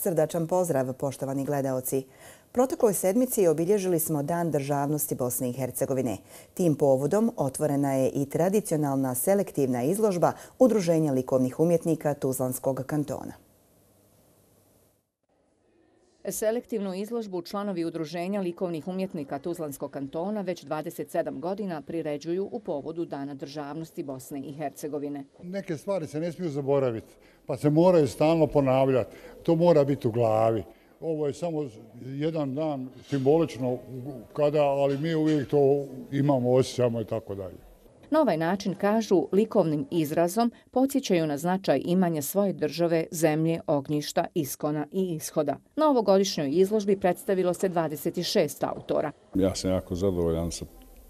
srdačan pozdrav, poštovani gledaoci. Protokoj sedmici obilježili smo Dan državnosti Bosne i Hercegovine. Tim povodom otvorena je i tradicionalna selektivna izložba Udruženja likovnih umjetnika Tuzlanskog kantona. Selektivnu izložbu članovi Udruženja likovnih umjetnika Tuzlanskog kantona već 27 godina priređuju u povodu Dana državnosti Bosne i Hercegovine. Neke stvari se ne smiju zaboraviti, pa se moraju stalno ponavljati. To mora biti u glavi. Ovo je samo jedan dan simbolično kada, ali mi uvijek to imamo, osjećamo i tako dalje. Na ovaj način, kažu, likovnim izrazom podsjećaju na značaj imanja svoje države, zemlje, ognjišta, iskona i ishoda. Na ovogodišnjoj izložbi predstavilo se 26 autora. Ja sam jako zadovoljan sa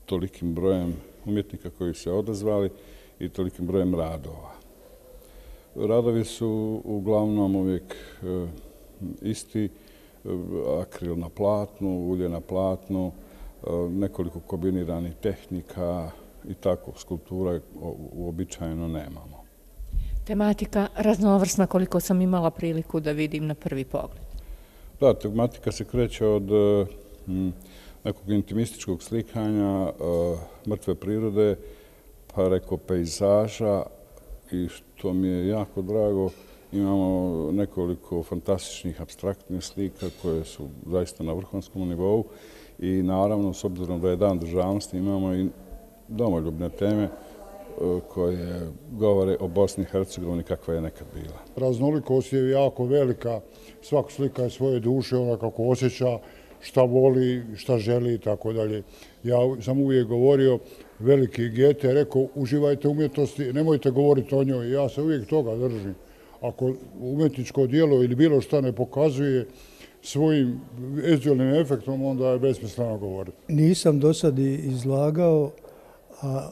tolikim brojem umjetnika koji se odazvali i tolikim brojem radova. Radovi su uglavnom uvijek e, isti, e, akril na platnu, ulje na platnu, e, nekoliko kombiniranih tehnika, i tako skulpture uobičajeno nemamo. Tematika raznovrsna koliko sam imala priliku da vidim na prvi pogled. Da, tematika se kreće od e, nekog intimističkog slikanja e, mrtve prirode, pa reko pejzaža i što mi je jako drago, imamo nekoliko fantastičnih abstraktnih slika koje su zaista na vrhonskom nivou i naravno, s obzirom da je dan državnosti, imamo i domoljubne teme e, koje govore o Bosni i Hercegovini kakva je nekad bila. Raznolikost je jako velika, svako slika je svoje duše, ona kako osjeća šta voli, šta želi i tako dalje. Ja sam uvijek govorio, veliki gete, rekao, uživajte umjetnosti, nemojte govoriti o njoj, ja se uvijek toga držim. Ako umjetničko dijelo ili bilo šta ne pokazuje svojim vizualnim efektom, onda je besmisleno govoriti. Nisam do sad izlagao, a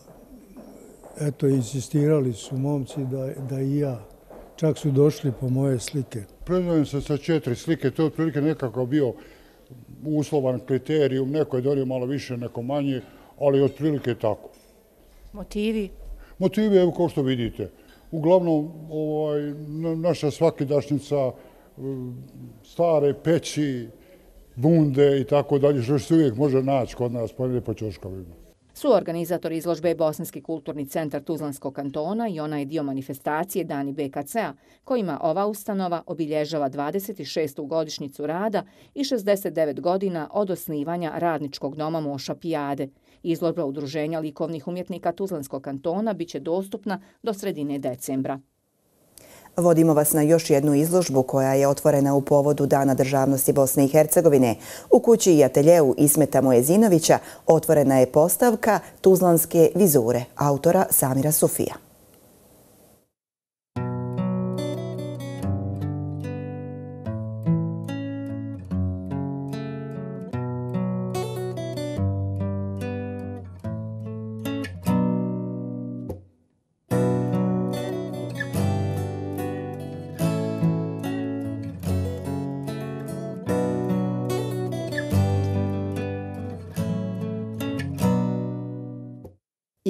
eto, insistirali su momci da, da i ja. Čak su došli po moje slike. Prednujem se sa četiri slike, to je otprilike nekako bio uslovan kriterijum, neko je donio malo više, neko manje, ali otprilike tako. Motivi? Motivi, evo kao što vidite. Uglavnom, ovaj, naša svakidašnica, e, stare peći, bunde i tako dalje, što se uvijek može naći kod nas, pa ne pa čoškovima su organizatori izložbe Bosanski kulturni centar Tuzlanskog kantona i ona je dio manifestacije Dani BKC-a, kojima ova ustanova obilježava 26. godišnicu rada i 69 godina od osnivanja radničkog doma Moša Pijade. Izložba udruženja likovnih umjetnika Tuzlanskog kantona biće dostupna do sredine decembra. Vodimo vas na još jednu izložbu koja je otvorena u povodu Dana državnosti Bosne i Hercegovine. U kući i ateljevu Ismeta Mojezinovića otvorena je postavka Tuzlanske vizure autora Samira Sufija.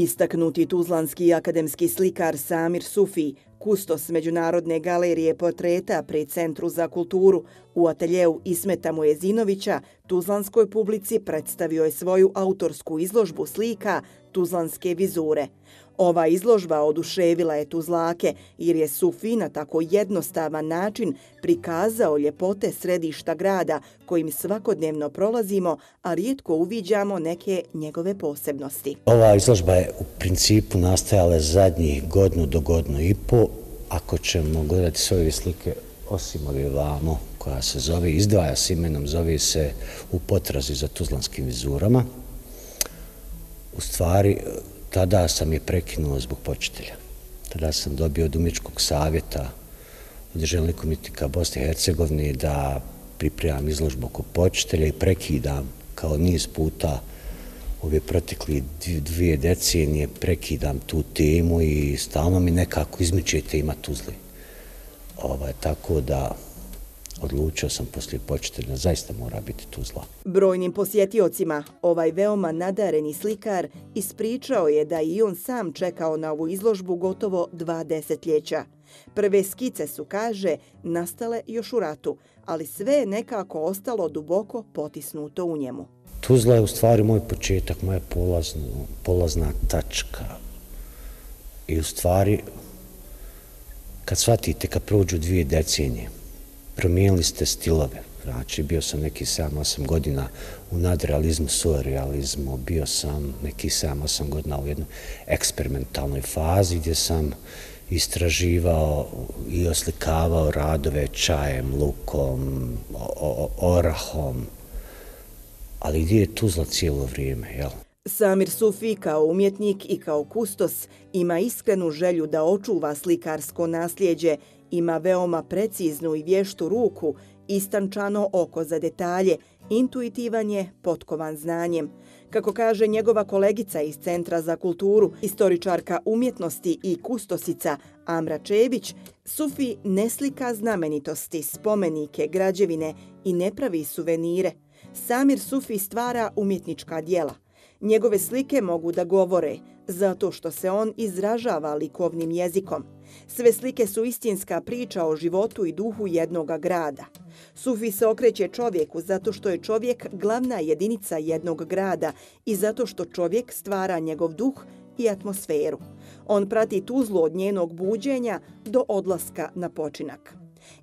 Istaknuti tuzlanski akademski slikar Samir Sufi, kustos Međunarodne galerije potreta pre Centru za kulturu u ateljeu Ismeta Mojezinovića, tuzlanskoj publici predstavio je svoju autorsku izložbu slika Tuzlanske vizure – Ova izložba oduševila je Tuzlake jer je Sufi na tako jednostavan način prikazao ljepote središta grada kojim svakodnevno prolazimo, a rijetko uviđamo neke njegove posebnosti. Ova izložba je u principu nastajala zadnjih godinu do godinu i po. Ako ćemo gledati s ove slike, osim ove vamo koja se zove, izdvaja s imenom, zove se U potrazi za tuzlanskim vizurama. U stvari, tada sam je prekinuo zbog počitelja. Tada sam dobio od umjetničkog savjeta od državne komitika Bosne i Hercegovine da pripremam izložbu oko počitelja i prekidam kao niz puta ove protekli dvije decenije prekidam tu temu i stalno mi nekako izmičete ima tuzli. Ovaj, tako da Odlučio sam poslije početelja, zaista mora biti tu zla. Brojnim posjetiocima ovaj veoma nadareni slikar ispričao je da i on sam čekao na ovu izložbu gotovo dva desetljeća. Prve skice su, kaže, nastale još u ratu, ali sve je nekako ostalo duboko potisnuto u njemu. Tuzla je u stvari moj početak, moja polazna, polazna tačka. I u stvari, kad shvatite, kad prođu dvije decenije, promijenili ste stilove. Znači, bio sam neki 7-8 godina u nadrealizmu, surrealizmu, bio sam neki 7-8 godina u jednoj eksperimentalnoj fazi gdje sam istraživao i oslikavao radove čajem, lukom, orahom, ali gdje je Tuzla cijelo vrijeme, jel? Samir Sufi kao umjetnik i kao kustos ima iskrenu želju da očuva slikarsko nasljeđe, ima veoma preciznu i vještu ruku, istančano oko za detalje, intuitivan je, potkovan znanjem. Kako kaže njegova kolegica iz Centra za kulturu, istoričarka umjetnosti i kustosica Amra Čević, Sufi ne slika znamenitosti, spomenike, građevine i ne pravi suvenire. Samir Sufi stvara umjetnička dijela. Njegove slike mogu da govore, zato što se on izražava likovnim jezikom – Sve slike su istinska priča o životu i duhu jednog grada. Sufi se okreće čovjeku zato što je čovjek glavna jedinica jednog grada i zato što čovjek stvara njegov duh i atmosferu. On prati tuzlu od njenog buđenja do odlaska na počinak.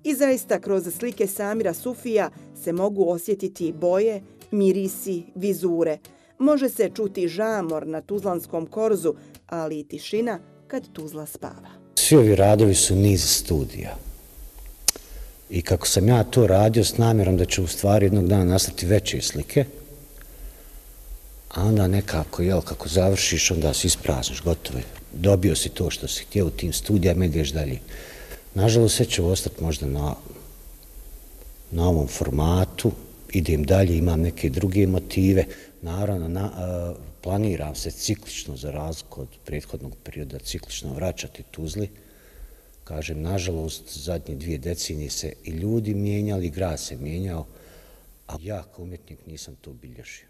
I zaista kroz slike Samira Sufija se mogu osjetiti boje, mirisi, vizure. Može se čuti žamor na tuzlanskom korzu, ali i tišina kad tuzla spava svi ovi radovi su niz studija. I kako sam ja to radio s namjerom da ću u stvari jednog dana nastati veće slike, a onda nekako, jel, kako završiš, onda se isprazniš, gotovo je. Dobio si to što si htio u tim studijama, ideš dalje. Nažalost, sve će ostati možda na, na ovom formatu, idem dalje, imam neke druge motive. Naravno, planiram se ciklično za razliku od prethodnog perioda ciklično vraćati Tuzli. Kažem, nažalost, zadnje dvije decenije se i ljudi mijenjali, i grad se mijenjao, a ja kao umjetnik nisam to obilježio.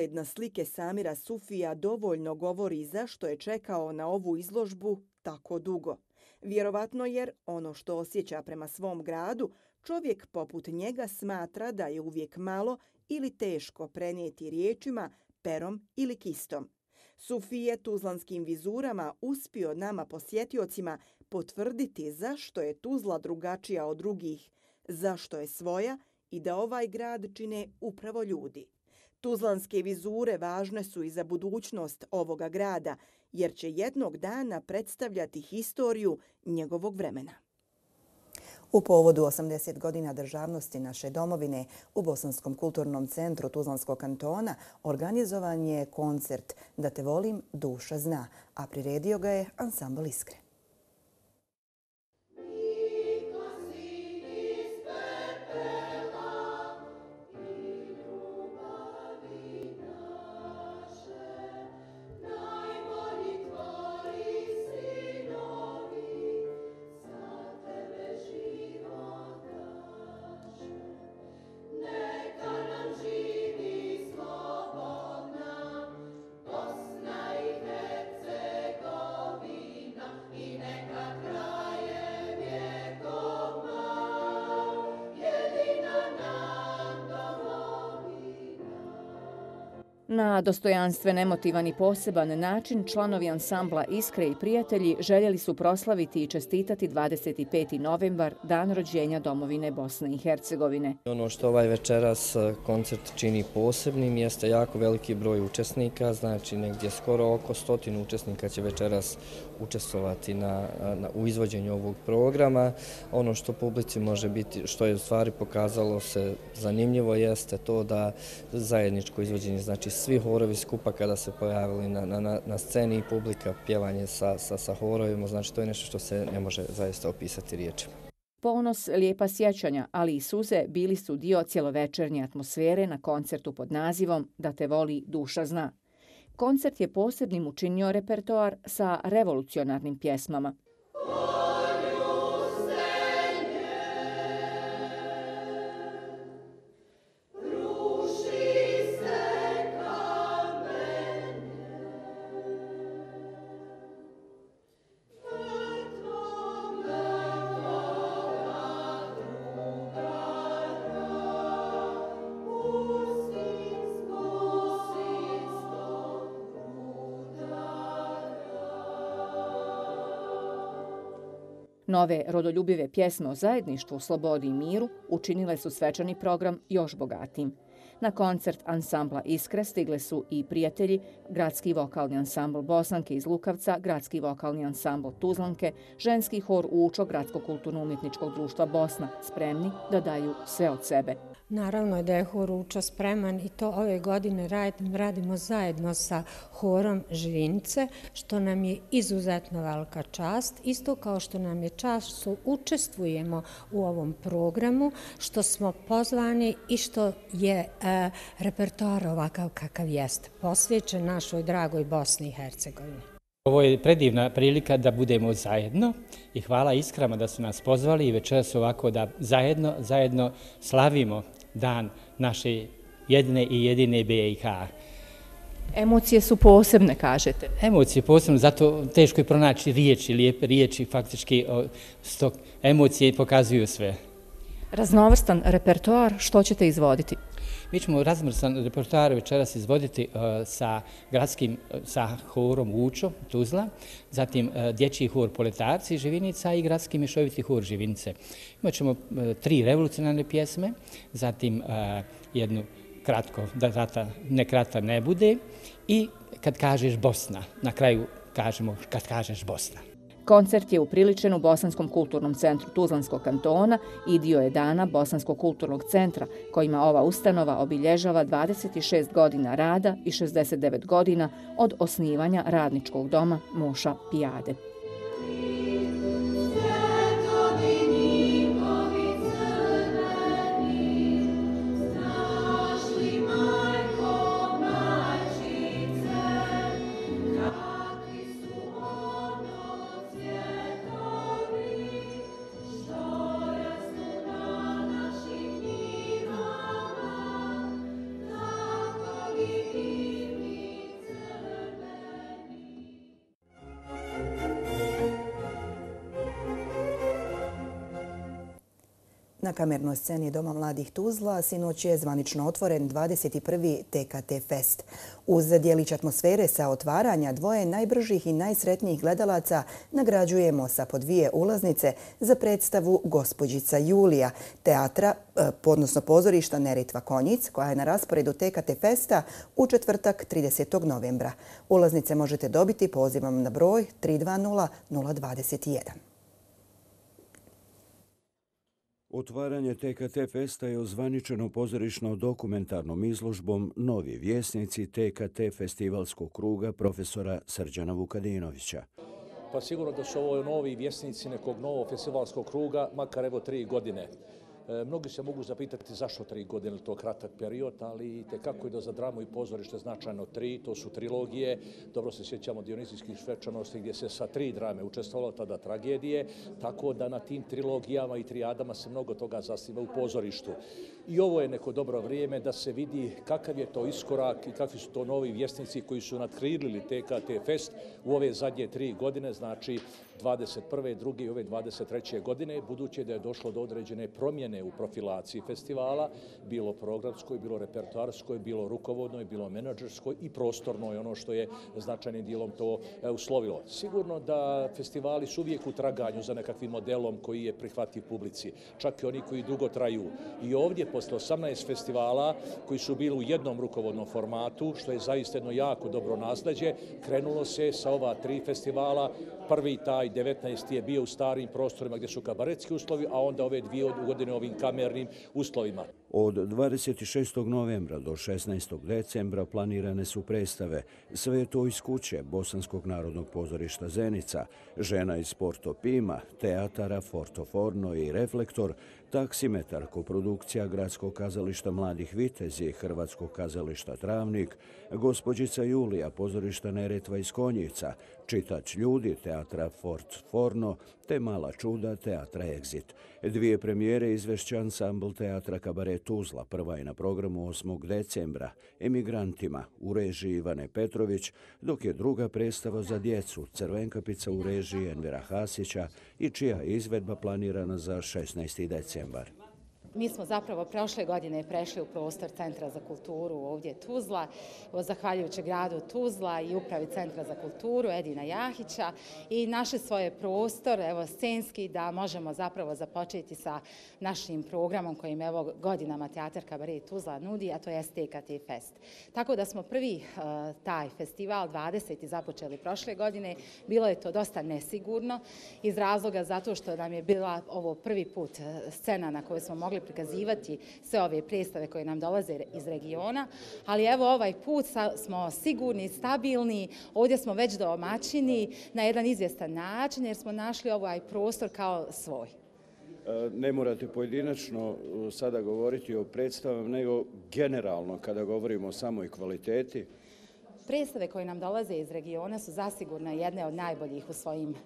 pogled na slike Samira Sufija dovoljno govori zašto je čekao na ovu izložbu tako dugo. Vjerovatno jer ono što osjeća prema svom gradu, čovjek poput njega smatra da je uvijek malo ili teško prenijeti riječima, perom ili kistom. Sufi je tuzlanskim vizurama uspio nama posjetiocima potvrditi zašto je Tuzla drugačija od drugih, zašto je svoja i da ovaj grad čine upravo ljudi. Tuzlanske vizure važne su i za budućnost ovoga grada, jer će jednog dana predstavljati historiju njegovog vremena. U povodu 80 godina državnosti naše domovine u Bosanskom kulturnom centru Tuzlanskog kantona organizovan je koncert Da te volim, duša zna, a priredio ga je ansambl Iskre. Na dostojanstven, emotivan i poseban način članovi ansambla Iskre i prijatelji željeli su proslaviti i čestitati 25. novembar, dan rođenja domovine Bosne i Hercegovine. Ono što ovaj večeras e, koncert čini posebnim jeste jako veliki broj učesnika, znači negdje skoro oko stotinu učesnika će večeras učestovati u izvođenju ovog programa. Ono što publici može biti, što je u stvari pokazalo se zanimljivo, jeste to da zajedničko izvođenje, znači svi, svi horovi skupa kada se pojavili na sceni i publika pjevanje sa horovima, znači to je nešto što se ne može zaista opisati riječima. Ponos, lijepa sjećanja, ali i suze bili su dio cjelovečernje atmosfere na koncertu pod nazivom Da te voli, duša zna. Koncert je posebnim učinio repertoar sa revolucionarnim pjesmama. Nove rodoljubive pjesme o zajedništvu, slobodi i miru učinile su svečani program još bogatim. Na koncert ansambla Iskra stigle su i prijatelji, gradski vokalni ansambl Bosanke iz Lukavca, gradski vokalni ansambl Tuzlanke, ženski hor Učo, gradsko kulturno-umjetničkog društva Bosna, spremni da daju sve od sebe. Naravno je da je hor Uča spreman i to ove godine radimo zajedno sa horom Živince, što nam je izuzetno velika čast. Isto kao što nam je čast, su učestvujemo u ovom programu, što smo pozvani i što je e, repertoar ovakav kakav jest, posvećen našoj dragoj Bosni i Hercegovini. Ovo je predivna prilika da budemo zajedno i hvala iskrama da su nas pozvali i večeras ovako da zajedno, zajedno slavimo dan naše jedine i jedine BIH. Emocije su posebne, kažete. Emocije posebne, zato teško je pronaći riječi, lijepe riječi, faktički emocije pokazuju sve. Raznovrstan repertoar, što ćete izvoditi? Mi ćemo razmrsan reportar večeras izvoditi e, sa gradskim, e, sa hurom Učo, Tuzla, zatim e, dječji hur Poletarci Živinica i gradski mišoviti hur Živince. Imaćemo ćemo tri revolucionalne pjesme, zatim jednu kratko, da ne krata ne bude, i kad kažeš Bosna, na kraju kažemo kad kažeš Bosna. Koncert je upriličen u Bosanskom kulturnom centru Tuzlanskog kantona i dio je dana Bosanskog kulturnog centra kojima ova ustanova obilježava 26 godina rada i 69 godina od osnivanja radničkog doma Muša Pijade. Na kamernoj sceni Doma mladih Tuzla sinoć je zvanično otvoren 21. TKT Fest. Uz dijelić atmosfere sa otvaranja dvoje najbržih i najsretnijih gledalaca nagrađujemo sa po dvije ulaznice za predstavu Gospodjica Julija, teatra, e, podnosno pozorišta Neritva Konjic, koja je na rasporedu TKT Festa u četvrtak 30. novembra. Ulaznice možete dobiti pozivom na broj 320 021. Otvaranje TKT Festa je ozvaničeno pozorišno dokumentarnom izložbom Novi vjesnici TKT festivalskog kruga profesora Srđana Vukadinovića. Pa sigurno da su ovo novi vjesnici nekog novog festivalskog kruga, makar evo tri godine. E, mnogi se mogu zapitati zašto tri godine, to kratak period, ali i tekako i da za dramu i pozorište značajno tri, to su trilogije, dobro se sjećamo Dionizijskih svečanosti gdje se sa tri drame učestvalo tada tragedije, tako da na tim trilogijama i triadama se mnogo toga zasniva u pozorištu. I ovo je neko dobro vrijeme da se vidi kakav je to iskorak i kakvi su to novi vjesnici koji su nadkrilili TKT Fest u ove zadnje tri godine, znači 21. i ove 23. godine, budući da je došlo do određene promjene u profilaciji festivala, bilo programskoj, bilo repertuarskoj, bilo rukovodnoj, bilo menadžerskoj i prostornoj, ono što je značajnim dijelom to e, uslovilo. Sigurno da festivali su uvijek u traganju za nekakvim modelom koji je prihvatljiv publici, čak i oni koji dugo traju. I ovdje, posle 18 festivala koji su bili u jednom rukovodnom formatu, što je zaista jedno jako dobro nazdađe, krenulo se sa ova tri festivala, prvi taj 19. je bio u starim prostorima gdje su kabaretski uslovi, a onda ove dvije godine ovim kamernim uslovima. Od 26. novembra do 16. decembra planirane su predstave Sve je to iz kuće Bosanskog narodnog pozorišta Zenica, Žena iz Porto Pima, Teatara Forto Forno i Reflektor, Taksimetar, koprodukcija Gradskog kazališta Mladih Vitezi, Hrvatskog kazališta Travnik, gospođica Julija, pozorišta Neretva iz Konjica, čitač Ljudi, teatra Fort Forno, te Mala čuda teatra Exit. Dvije premijere izvešće ansambl teatra Kabaret Uzla, prva je na programu 8. decembra, Emigrantima, u režiji Ivane Petrović, dok je druga predstava za djecu, Crvenkapica u režiji Envera Hasića i čija je izvedba planirana za 16. decembar. Mi smo zapravo prošle godine prešli u prostor Centra za kulturu ovdje Tuzla, zahvaljujući gradu Tuzla i upravi Centra za kulturu Edina Jahića i naše svoje prostor, evo scenski, da možemo zapravo započeti sa našim programom kojim evo godinama Teatr Kabaret Tuzla nudi, a to je STKT Fest. Tako da smo prvi eh, taj festival 20. započeli prošle godine, bilo je to dosta nesigurno iz razloga zato što nam je bila ovo prvi put eh, scena na kojoj smo mogli dakle, prikazivati sve ove predstave koje nam dolaze iz regiona, ali evo ovaj put smo sigurni, stabilni, ovdje smo već domaćini na jedan izvjestan način jer smo našli ovaj prostor kao svoj. E, ne morate pojedinačno e, sada govoriti o predstavama, nego generalno kada govorimo o samoj kvaliteti. Predstave koje nam dolaze iz regiona su zasigurno jedne od najboljih u svojim e,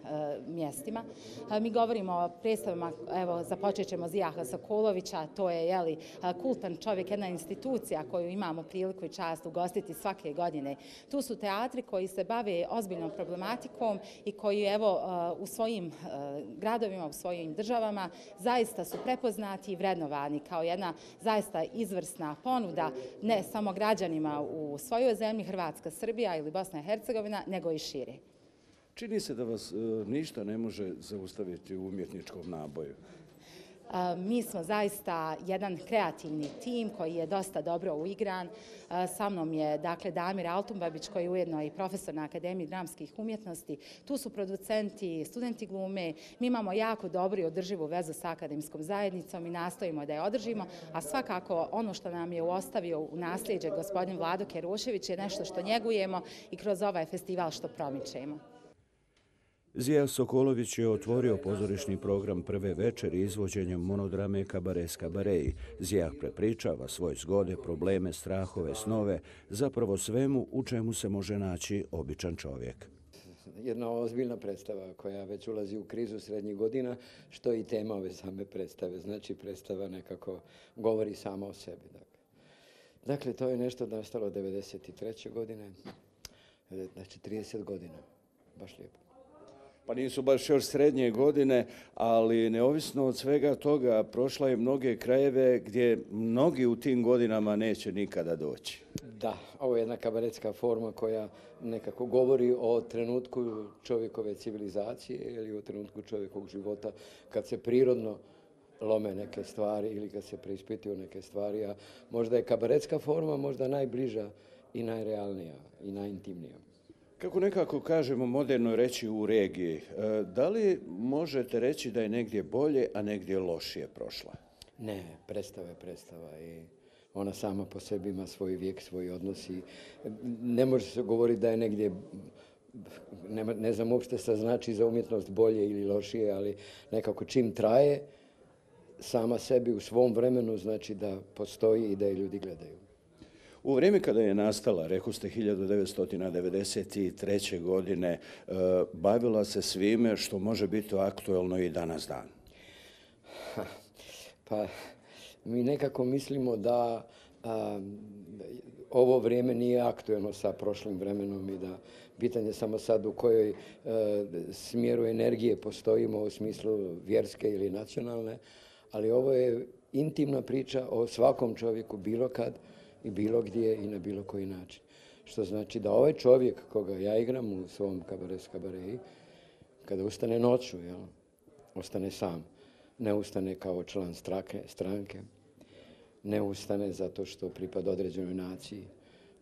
mjestima. E, mi govorimo o predstavama, evo, započet ćemo Zijaha Sokolovića, to je, jeli, e, kultan čovjek, jedna institucija koju imamo priliku i čast ugostiti svake godine. Tu su teatri koji se bave ozbiljnom problematikom i koji, evo, u svojim gradovima, u svojim državama zaista su prepoznati i vrednovani kao jedna zaista izvrsna ponuda ne samo građanima u svojoj zemlji Hrvatske, Hrvatska, Srbija ili Bosna i Hercegovina, nego i širi. Čini se da vas e, ništa ne može zaustaviti u umjetničkom naboju. Mi smo zaista jedan kreativni tim koji je dosta dobro uigran. Sa mnom je dakle Damir Altumbabić koji je ujedno i profesor na Akademiji dramskih umjetnosti. Tu su producenti, studenti glume. Mi imamo jako dobru i održivu vezu sa akademijskom zajednicom i nastojimo da je održimo. A svakako ono što nam je ostavio u nasljeđe gospodin Vlado Kerušević je nešto što njegujemo i kroz ovaj festival što promičemo. Zija Sokolović je otvorio pozorišni program prve večeri izvođenjem monodrame Kabares Kabareji. Zija prepričava svoje zgode, probleme, strahove, snove, zapravo svemu u čemu se može naći običan čovjek. Jedna ozbiljna predstava koja već ulazi u krizu srednjih godina, što i tema ove same predstave. Znači, predstava nekako govori samo o sebi. Dakle, dakle to je nešto nastalo 1993. godine, e, znači 30 godina, baš lijepo. Pa nisu baš još srednje godine, ali neovisno od svega toga prošla je mnoge krajeve gdje mnogi u tim godinama neće nikada doći. Da, ovo je jedna kabaretska forma koja nekako govori o trenutku čovjekove civilizacije ili o trenutku čovjekovog života kad se prirodno lome neke stvari ili kad se preispituju neke stvari. A možda je kabaretska forma možda najbliža i najrealnija i najintimnija. Kako nekako kažemo moderno reći u regiji, e, da li možete reći da je negdje bolje, a negdje lošije prošla? Ne, predstava je predstava i ona sama po sebi ima svoj vijek, svoji odnosi. Ne može se govoriti da je negdje, ne, znam uopšte sa znači za umjetnost bolje ili lošije, ali nekako čim traje, sama sebi u svom vremenu znači da postoji i da je ljudi gledaju. U vrijeme kada je nastala, rekao ste, 1993. godine, e, bavila se svime što može biti aktuelno i danas dan? Pa, mi nekako mislimo da ovo vrijeme nije aktuelno sa prošlim vremenom i da pitanje samo sad u kojoj e, smjeru energije postojimo u smislu vjerske ili nacionalne, ali ovo je intimna priča o svakom čovjeku bilo kad, i bilo gdje i na bilo koji način. Što znači da ovaj čovjek koga ja igram u svom kabaret kabareji, kada ustane noću, jel, ostane sam, ne ustane kao član strake, stranke, ne ustane zato što pripada određenoj naciji,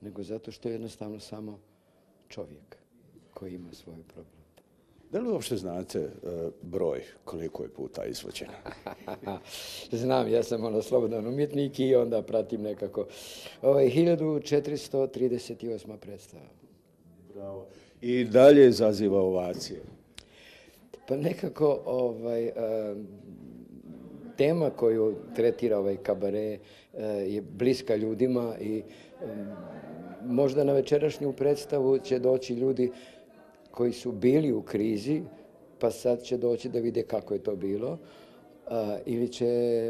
nego zato što je jednostavno samo čovjek koji ima svoje probleme. Da li uopšte znate e, broj koliko je puta izvođeno? Znam, ja sam ono slobodan umjetnik i onda pratim nekako. Ovo je 1438. predstava. Bravo. I dalje zaziva ovacije. Pa nekako ovaj, e, tema koju tretira ovaj kabare e, je bliska ljudima i možda na večerašnju predstavu će doći ljudi koji su bili u krizi, pa sad će doći da vide kako je to bilo, a, ili će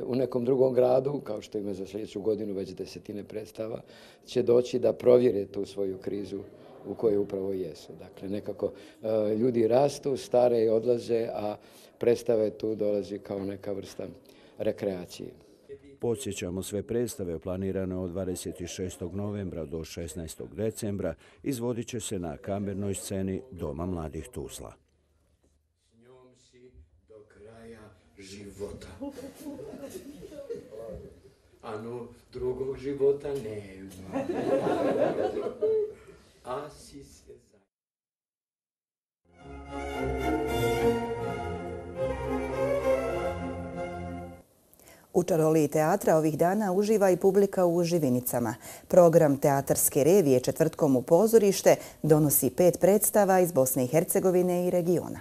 u nekom drugom gradu, kao što ima za sljedeću godinu već desetine predstava, će doći da provjere tu svoju krizu u kojoj upravo jesu. Dakle, nekako ljudi rastu, stare i odlaze, a predstave tu dolazi kao neka vrsta rekreacije. Podsjećamo sve predstave planirane od 26. novembra do 16. decembra izvodit će se na kamernoj sceni Doma mladih Tuzla. S njom Ano, drugog života nema. A si se za... U čaroliji teatra ovih dana uživa i publika u živinicama. Program Teatarske revije četvrtkom u pozorište donosi pet predstava iz Bosne i Hercegovine i regiona.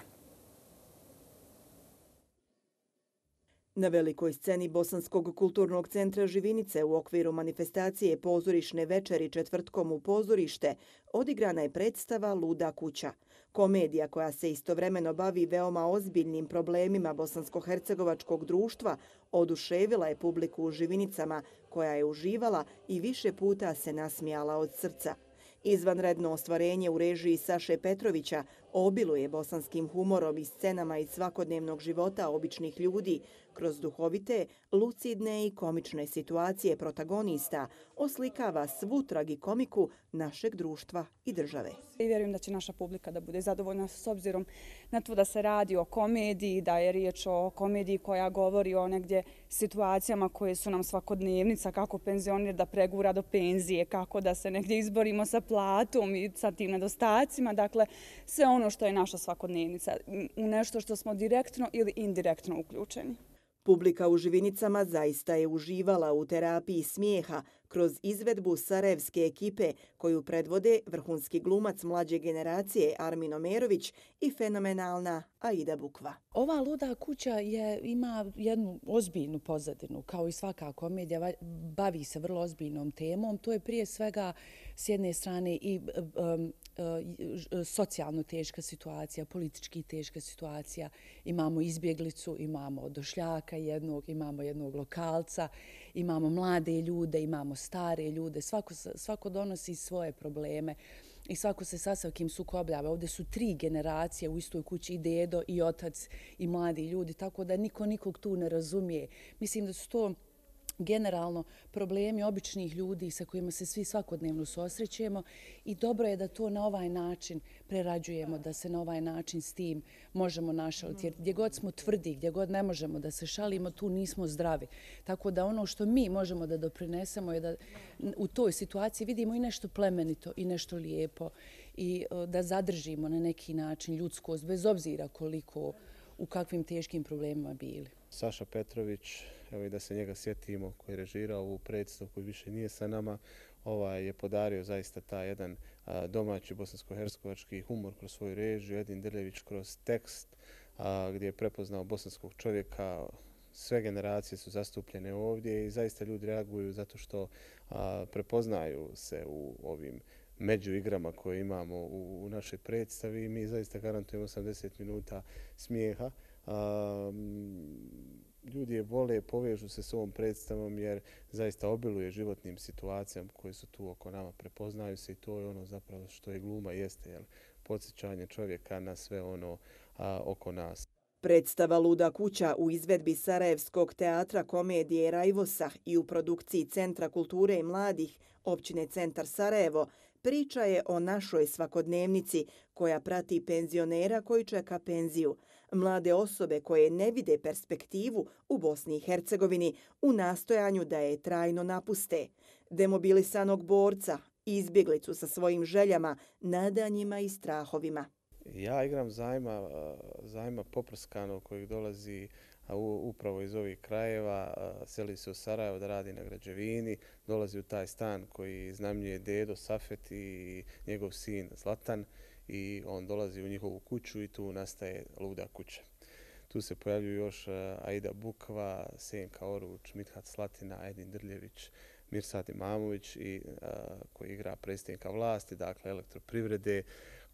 Na velikoj sceni Bosanskog kulturnog centra Živinice u okviru manifestacije Pozorišne večeri četvrtkom u pozorište odigrana je predstava Luda kuća, komedija koja se istovremeno bavi veoma ozbiljnim problemima bosansko-hercegovačkog društva, oduševila je publiku u Živinicama koja je uživala i više puta se nasmijala od srca. Izvanredno ostvarenje u režiji Saše Petrovića obiluje bosanskim humorom i scenama iz svakodnevnog života običnih ljudi kroz duhovite, lucidne i komične situacije protagonista oslikava svu tragikomiku našeg društva i države. I vjerujem da će naša publika da bude zadovoljna s obzirom na to da se radi o komediji, da je riječ o komediji koja govori o negdje situacijama koje su nam svakodnevnica, kako penzionir da pregura do penzije, kako da se negdje izborimo sa platom i sa tim nedostacima. Dakle, sve ono ono što je naša svakodnevnica, u nešto što smo direktno ili indirektno uključeni. Publika u živinicama zaista je uživala u terapiji smijeha kroz izvedbu Sarajevske ekipe koju predvode vrhunski glumac mlađe generacije Armin Omerović i fenomenalna Aida Bukva. Ova luda kuća je, ima jednu ozbiljnu pozadinu, kao i svaka komedija, bavi se vrlo ozbiljnom temom. To je prije svega s jedne strane i e, e, E, socijalno teška situacija, politički teška situacija. Imamo izbjeglicu, imamo došljaka jednog, imamo jednog lokalca, imamo mlade ljude, imamo stare ljude. Svako, svako donosi svoje probleme i svako se sa svakim sukobljava. Ovdje su tri generacije u istoj kući i dedo i otac i mladi ljudi, tako da niko nikog tu ne razumije. Mislim da su to generalno problemi običnih ljudi sa kojima se svi svakodnevno susrećemo i dobro je da to na ovaj način prerađujemo, da se na ovaj način s tim možemo našaliti. Jer gdje god smo tvrdi, gdje god ne možemo da se šalimo, tu nismo zdravi. Tako da ono što mi možemo da doprinesemo je da u toj situaciji vidimo i nešto plemenito i nešto lijepo i da zadržimo na neki način ljudskost bez obzira koliko u kakvim teškim problemima bili. Saša Petrović, evo i da se njega sjetimo, koji je režirao ovu predstavu koji više nije sa nama, ovaj je podario zaista ta jedan domaći bosansko-herskovački humor kroz svoju režiju, Edin Drljević kroz tekst a, gdje je prepoznao bosanskog čovjeka, sve generacije su zastupljene ovdje i zaista ljudi reaguju zato što prepoznaju se u ovim među igrama koje imamo u, u našoj predstavi i mi zaista garantujemo 80 minuta smijeha ljudi je vole, povežu se s ovom predstavom jer zaista obiluje životnim situacijama koje su tu oko nama, prepoznaju se i to je ono zapravo što je gluma jeste, jel, podsjećanje čovjeka na sve ono a, oko nas. Predstava Luda kuća u izvedbi Sarajevskog teatra komedije Rajvosah i u produkciji Centra kulture i mladih općine Centar Sarajevo priča je o našoj svakodnevnici koja prati penzionera koji čeka penziju mlade osobe koje ne vide perspektivu u Bosni i Hercegovini u nastojanju da je trajno napuste, demobilisanog borca, izbjeglicu sa svojim željama, nadanjima i strahovima. Ja igram zajma, zajma poprskano kojeg dolazi upravo iz ovih krajeva, seli se u Sarajevo da radi na građevini, dolazi u taj stan koji znamljuje dedo Safet i njegov sin Zlatan i on dolazi u njihovu kuću i tu nastaje luda kuća. Tu se pojavljuju još e, Aida Bukva, Senka Oruč, Mithat Slatina, Edin Drljević, Mirsad Imamović i, a, e, koji igra predstavnika vlasti, dakle elektroprivrede,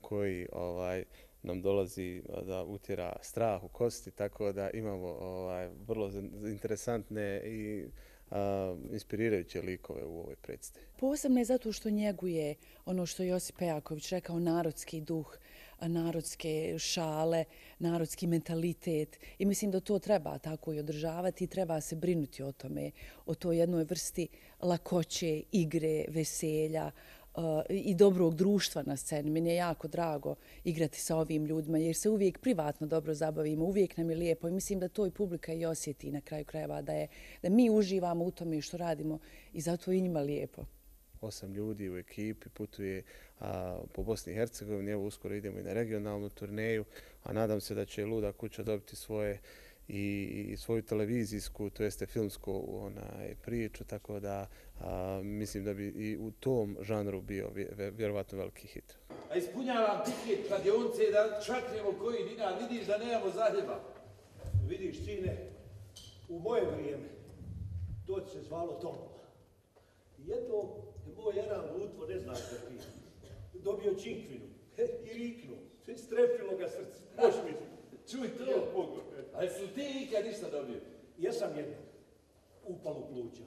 koji ovaj nam dolazi e, da utjera strah u kosti, tako da imamo ovaj, vrlo interesantne i a, inspirirajuće likove u ovoj predstavi. Posebno je zato što njeguje ono što Josip Pejaković rekao, narodski duh, narodske šale, narodski mentalitet i mislim da to treba tako i održavati i treba se brinuti o tome, o toj jednoj vrsti lakoće, igre, veselja, i dobrog društva na sceni. Meni je jako drago igrati sa ovim ljudima jer se uvijek privatno dobro zabavimo, uvijek nam je lijepo i mislim da to i publika i osjeti na kraju krajeva da, je, da mi uživamo u tome što radimo i zato i njima lijepo. Osam ljudi u ekipi putuje a, po Bosni i Hercegovini, evo uskoro idemo i na regionalnu turneju, a nadam se da će Luda kuća dobiti svoje i, svoju televizijsku, to jeste filmsku onaj, priču, tako da a, mislim da bi i u tom žanru bio vjerovatno veliki hit. A ispunjavam tiket kad je kladionce da čaknemo koji dina, vidiš da nemamo zahljeba. Vidiš, sine, u moje vrijeme, to će se zvalo Tomova. Jedno je moj jedan lutvo, ne znaš da ti, dobio činkvinu he, i riknu. Strefilo ga srce, možeš misliti. Čuj to. Ja, Ali su ti ikad ništa dobio? Jesam jedan upalo pluća.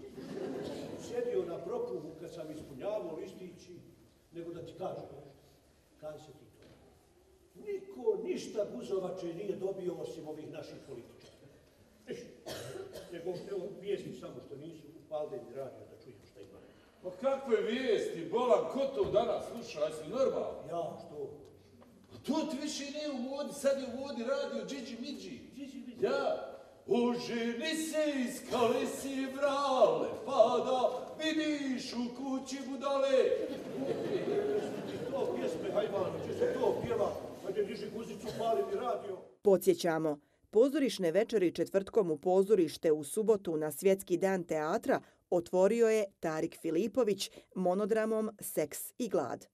Sjedio na prokuhu kad sam ispunjavao listići, nego da ti kažem nešto. Kaj se ti to? Niko ništa guzovače nije dobio osim ovih naših političara. Ništa. Nego htio vijesti samo što nisu u Paldeni radio da čujem šta ima. Pa kakve vijesti, bolam, ko to danas sluša, jesi normalno? Ja, što? Pa to ti više nije u vodi, sad je u vodi radio Gigi Midži. Gigi Midži? Ja. Uženi se iz kalesi brale, pada, vidiš u kući budale. To pjesme, hajvan, će se to pjeva, hajde diži guzicu, pali mi radio. Podsjećamo, pozorišne večeri četvrtkom u pozorište u subotu na Svjetski dan teatra otvorio je Tarik Filipović monodramom Seks i glad.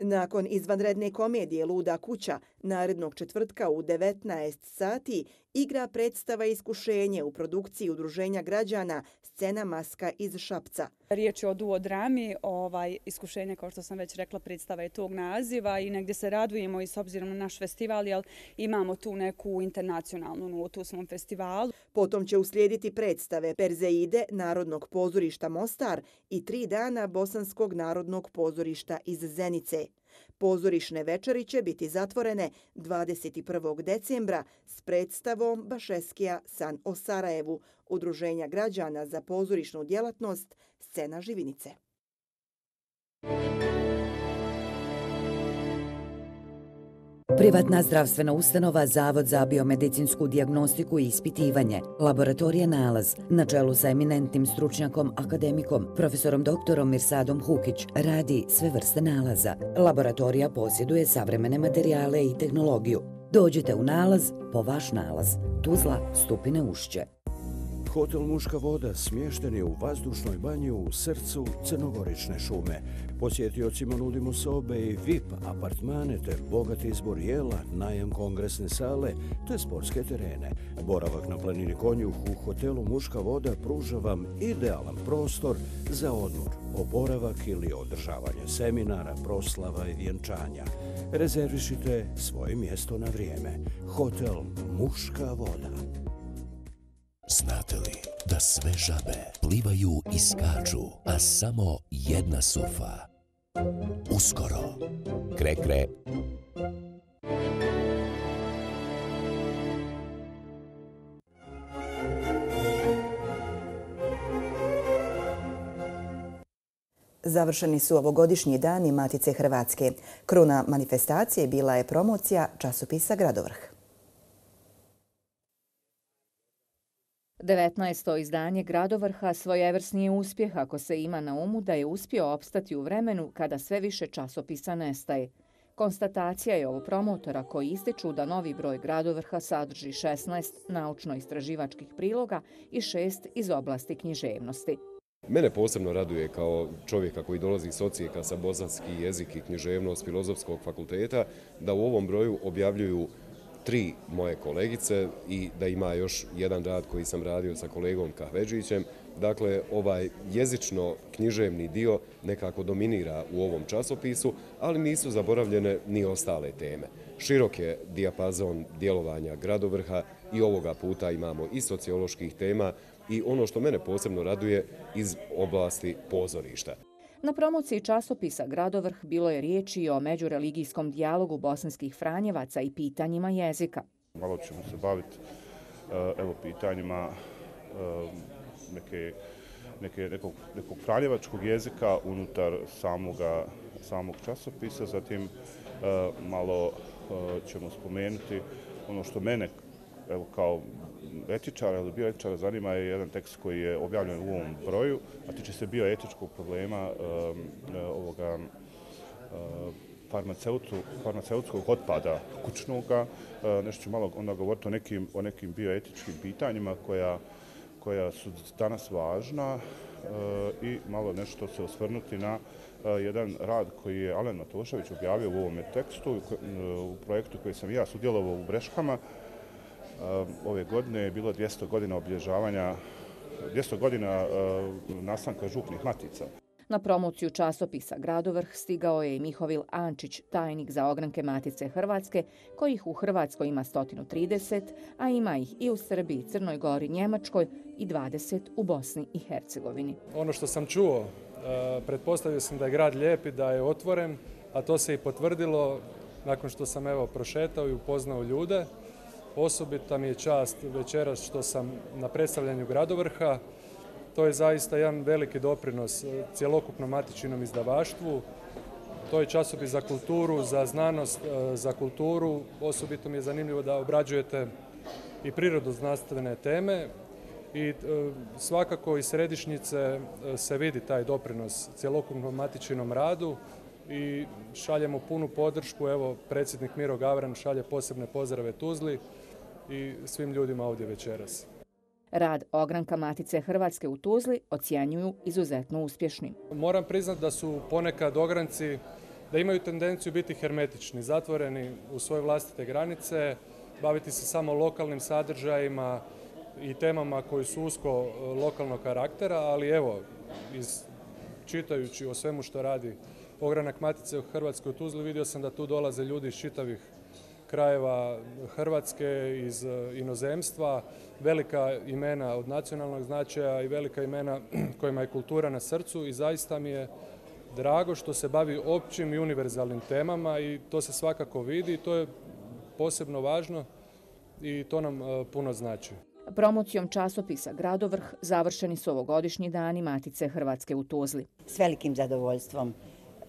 Nakon izvanredne komedije Luda kuća, narednog četvrtka u 19 sati igra predstava iskušenje u produkciji udruženja građana Scena Maska iz Šapca. Riječ je o duodrami, ovaj, iskušenje, kao što sam već rekla, predstava je tog naziva i negdje se radujemo i s obzirom na naš festival, jer imamo tu neku internacionalnu notu u svom festivalu. Potom će uslijediti predstave Perzeide Narodnog pozorišta Mostar i tri dana Bosanskog narodnog pozorišta iz Zenice. Pozorišne večeri će biti zatvorene 21. decembra s predstavom Bašeskija San o Sarajevu, Udruženja građana za pozorišnu djelatnost Scena Živinice. Muzika Privatna zdravstvena ustanova Zavod za biomedicinsku diagnostiku i ispitivanje, laboratorija Nalaz, na čelu sa eminentnim stručnjakom, akademikom, profesorom doktorom Mirsadom Hukić, radi sve vrste nalaza. Laboratorija posjeduje savremene materijale i tehnologiju. Dođite u Nalaz po vaš nalaz. Tuzla, Stupine, Ušće. Hotel Muška voda smješten je u vazdušnoj banji u srcu Crnogorične šume. Posjetiocima nudimo sobe i VIP apartmane te bogati izbor jela, najem kongresne sale te sportske terene. Boravak na planini Konjuh u hotelu Muška voda pruža vam idealan prostor za odmor, oboravak ili održavanje seminara, proslava i vjenčanja. Rezervišite svoje mjesto na vrijeme. Hotel Muška voda. Znate li da sve žabe plivaju i skaču, a samo jedna sofa? Uskoro. Kre, kre. Završeni su ovogodišnji dani Matice Hrvatske. Kruna manifestacije bila je promocija časopisa Gradovrh. 19. izdanje Gradovrha svojevrsni je uspjeh ako se ima na umu da je uspio opstati u vremenu kada sve više časopisa nestaje. Konstatacija je ovo promotora koji ističu da novi broj Gradovrha sadrži 16 naučno-istraživačkih priloga i 6 iz oblasti književnosti. Mene posebno raduje kao čovjeka koji dolazi iz ocijeka sa bosanski jezik i književnost filozofskog fakulteta da u ovom broju objavljuju tri moje kolegice i da ima još jedan rad koji sam radio sa kolegom Kahveđićem. Dakle, ovaj jezično književni dio nekako dominira u ovom časopisu, ali nisu zaboravljene ni ostale teme. Širok je dijapazon djelovanja gradovrha i ovoga puta imamo i socioloških tema i ono što mene posebno raduje iz oblasti pozorišta. Na promociji časopisa Gradovrh bilo je riječi o međureligijskom dijalogu bosanskih Franjevaca i pitanjima jezika. Malo ćemo se baviti e, evo, pitanjima e, neke, neke, nekog, nekog franjevačkog jezika unutar samoga, samog časopisa, zatim e, malo ćemo spomenuti ono što mene evo, kao etičara ili bioetičara zanima je jedan tekst koji je objavljen u ovom broju, a tiče se bioetičkog problema um, uh, ovoga uh, farmaceutskog otpada kućnoga. Uh, nešto ću malo onda govoriti o nekim, o nekim bioetičkim pitanjima koja, koja su danas važna i malo nešto se osvrnuti na jedan rad koji je Alen Matošević objavio u ovom tekstu u projektu koji sam ja sudjelovao u Breškama. Ehm, ove godine je bilo 200 godina obilježavanja, 200 godina ehm, nastanka župnih matica. Na promociju časopisa Gradovrh stigao je i Mihovil Ančić, tajnik za ogranke Matice Hrvatske, kojih u Hrvatskoj ima 130, a ima ih i u Srbiji, Crnoj Gori, Njemačkoj i 20 u Bosni i Hercegovini. Ono što sam čuo, ehm, pretpostavio sam da je grad lijep i da je otvoren, a to se i potvrdilo nakon što sam evo prošetao i upoznao ljude. Osobita mi je čast večeras što sam na predstavljanju Gradovrha. To je zaista jedan veliki doprinos cjelokupnom matičinom izdavaštvu. To je časopis za kulturu, za znanost, e, za kulturu. Osobito mi je zanimljivo da obrađujete i prirodu znanstvene teme. I e, svakako iz središnjice e, se vidi taj doprinos cjelokupnom matičinom radu i šaljemo punu podršku. Evo, predsjednik Miro Gavran šalje posebne pozdrave Tuzli i svim ljudima ovdje večeras. Rad ogranka Matice Hrvatske u Tuzli ocijenjuju izuzetno uspješnim. Moram priznat da su ponekad ogranci, da imaju tendenciju biti hermetični, zatvoreni u svoje vlastite granice, baviti se samo lokalnim sadržajima i temama koji su usko e, lokalnog karaktera, ali evo, iz, čitajući o svemu što radi ogranak Matice Hrvatske u Tuzli, vidio sam da tu dolaze ljudi iz čitavih krajeva Hrvatske, iz e, inozemstva, velika imena od nacionalnog značaja i velika imena kojima je kultura na srcu i zaista mi je drago što se bavi općim i univerzalnim temama i to se svakako vidi i to je posebno važno i to nam e, puno znači. Promocijom časopisa Gradovrh završeni su ovogodišnji dani Matice Hrvatske u Tuzli. S velikim zadovoljstvom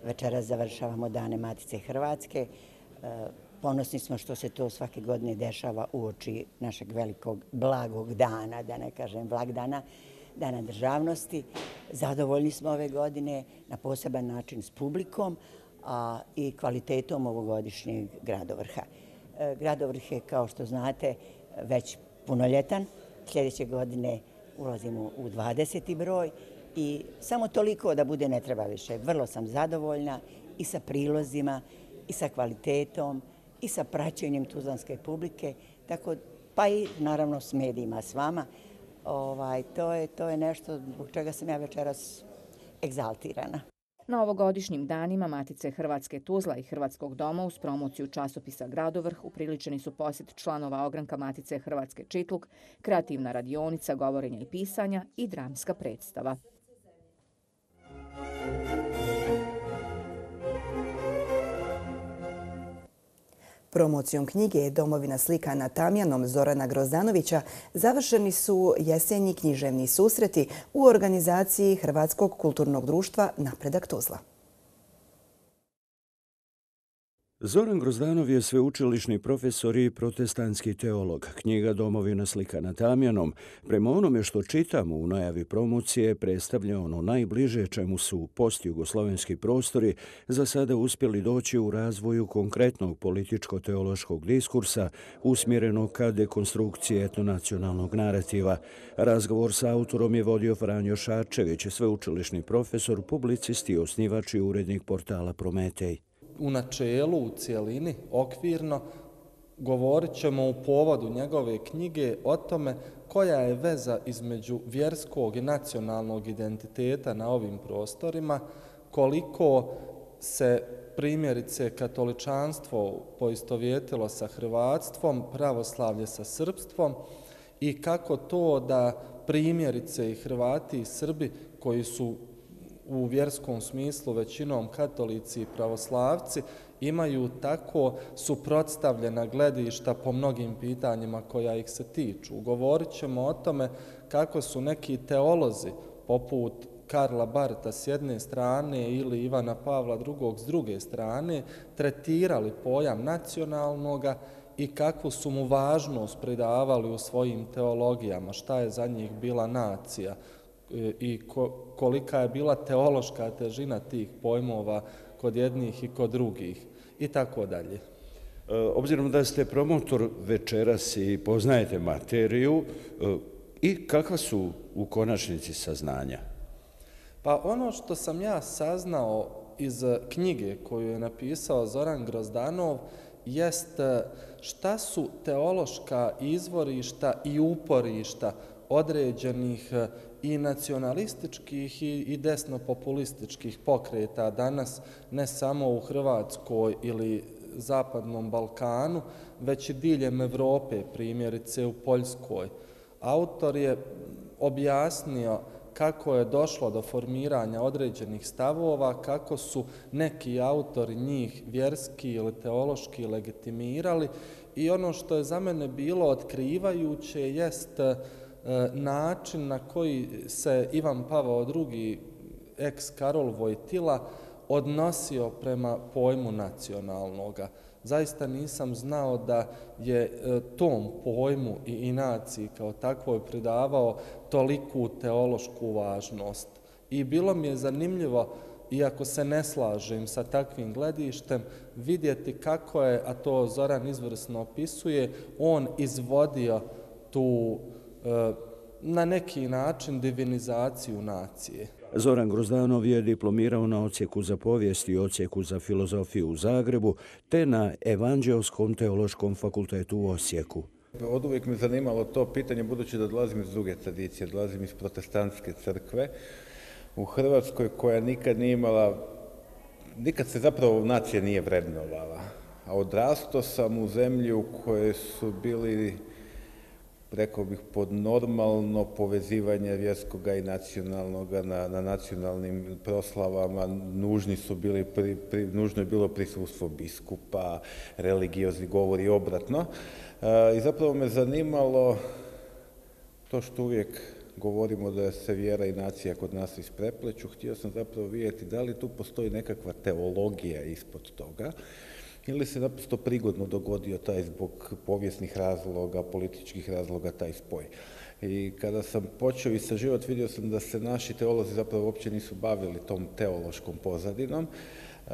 večeras završavamo dane Matice Hrvatske. E, ponosni smo što se to svake godine dešava u oči našeg velikog blagog dana, da ne kažem blag dana, dana državnosti. Zadovoljni smo ove godine na poseban način s publikom i kvalitetom ovogodišnjeg gradovrha. E, gradovrh je, kao što znate, već punoljetan. Sljedeće godine ulazimo u 20. broj i samo toliko da bude ne treba više. Vrlo sam zadovoljna i sa prilozima i sa kvalitetom i sa praćenjem Tuzlanske publike, tako, pa i naravno s medijima s vama. Ovaj, to, je, to je nešto zbog čega sam ja večeras egzaltirana. Na ovogodišnjim danima Matice Hrvatske Tuzla i Hrvatskog doma uz promociju časopisa Gradovrh upriličeni su posjet članova ogranka Matice Hrvatske Čitluk, kreativna radionica govorenja i pisanja i dramska predstava. Thank you. Promocijom knjige Domovina slika na Tamjanom Zorana Grozdanovića završeni su jesenji književni susreti u organizaciji Hrvatskog kulturnog društva Napredak Tuzla. Zoran Grozdanov je sveučilišni profesor i protestantski teolog. Knjiga Domovina slika na Tamjanom, prema onome što čitamo u najavi promocije, predstavlja ono najbliže čemu su postjugoslovenski prostori za sada uspjeli doći u razvoju konkretnog političko-teološkog diskursa usmjereno ka dekonstrukciji etnonacionalnog narativa. Razgovor sa autorom je vodio Franjo Šarčević, sveučilišni profesor, publicist i osnivač i urednik portala Prometej u načelu, u cijelini, okvirno, govorit ćemo u povodu njegove knjige o tome koja je veza između vjerskog i nacionalnog identiteta na ovim prostorima, koliko se primjerice katoličanstvo poistovjetilo sa hrvatstvom, pravoslavlje sa srpstvom i kako to da primjerice i hrvati i srbi koji su u vjerskom smislu većinom katolici i pravoslavci imaju tako suprotstavljena gledišta po mnogim pitanjima koja ih se tiču. Govorit ćemo o tome kako su neki teolozi poput Karla Barta s jedne strane ili Ivana Pavla II. s druge strane tretirali pojam nacionalnoga i kakvu su mu važnost predavali u svojim teologijama, šta je za njih bila nacija, E, i kolika je bila teološka težina tih pojmova kod jednih i kod drugih i tako dalje. E, obzirom da ste promotor večeras i poznajete materiju, e, i kakva su u konačnici saznanja? Pa ono što sam ja saznao iz knjige koju je napisao Zoran Grozdanov jest šta su teološka izvorišta i uporišta određenih i nacionalističkih i, desnopopulističkih pokreta danas, ne samo u Hrvatskoj ili Zapadnom Balkanu, već i diljem Evrope, primjerice u Poljskoj. Autor je objasnio kako je došlo do formiranja određenih stavova, kako su neki autori njih vjerski ili teološki legitimirali i ono što je za mene bilo otkrivajuće jest uh, E, način na koji se Ivan Pavao II, ex Karol Vojtila, odnosio prema pojmu nacionalnoga. Zaista nisam znao da je e, tom pojmu i inaciji kao tako je pridavao toliku teološku važnost. I bilo mi je zanimljivo, iako se ne slažem sa takvim gledištem, vidjeti kako je, a to Zoran izvrsno opisuje, on izvodio tu uh, Eh, na neki način divinizaciju nacije. Zoran Grozdanov je diplomirao na ocijeku za povijest i ocijeku za filozofiju u Zagrebu te na Evanđelskom teološkom fakultetu u Osijeku. Od uvijek me zanimalo to pitanje budući da dolazim iz druge tradicije, dolazim iz protestantske crkve u Hrvatskoj koja nikad nije imala, nikad se zapravo nacija nije vrednovala. A odrasto sam u zemlju u kojoj su bili rekao bih, pod normalno povezivanje vjerskog i nacionalnog na, na nacionalnim proslavama. Nužni su bili pri, pri, nužno je bilo prisustvo biskupa, religiozni govori i obratno. E, I zapravo me zanimalo to što uvijek govorimo da se vjera i nacija kod nas isprepleću, htio sam zapravo vidjeti da li tu postoji nekakva teologija ispod toga. Ili se naprosto prigodno dogodio taj zbog povijesnih razloga, političkih razloga, taj spoj. I kada sam počeo i istraživati, vidio sam da se naši teolozi zapravo uopće nisu bavili tom teološkom pozadinom. Eh,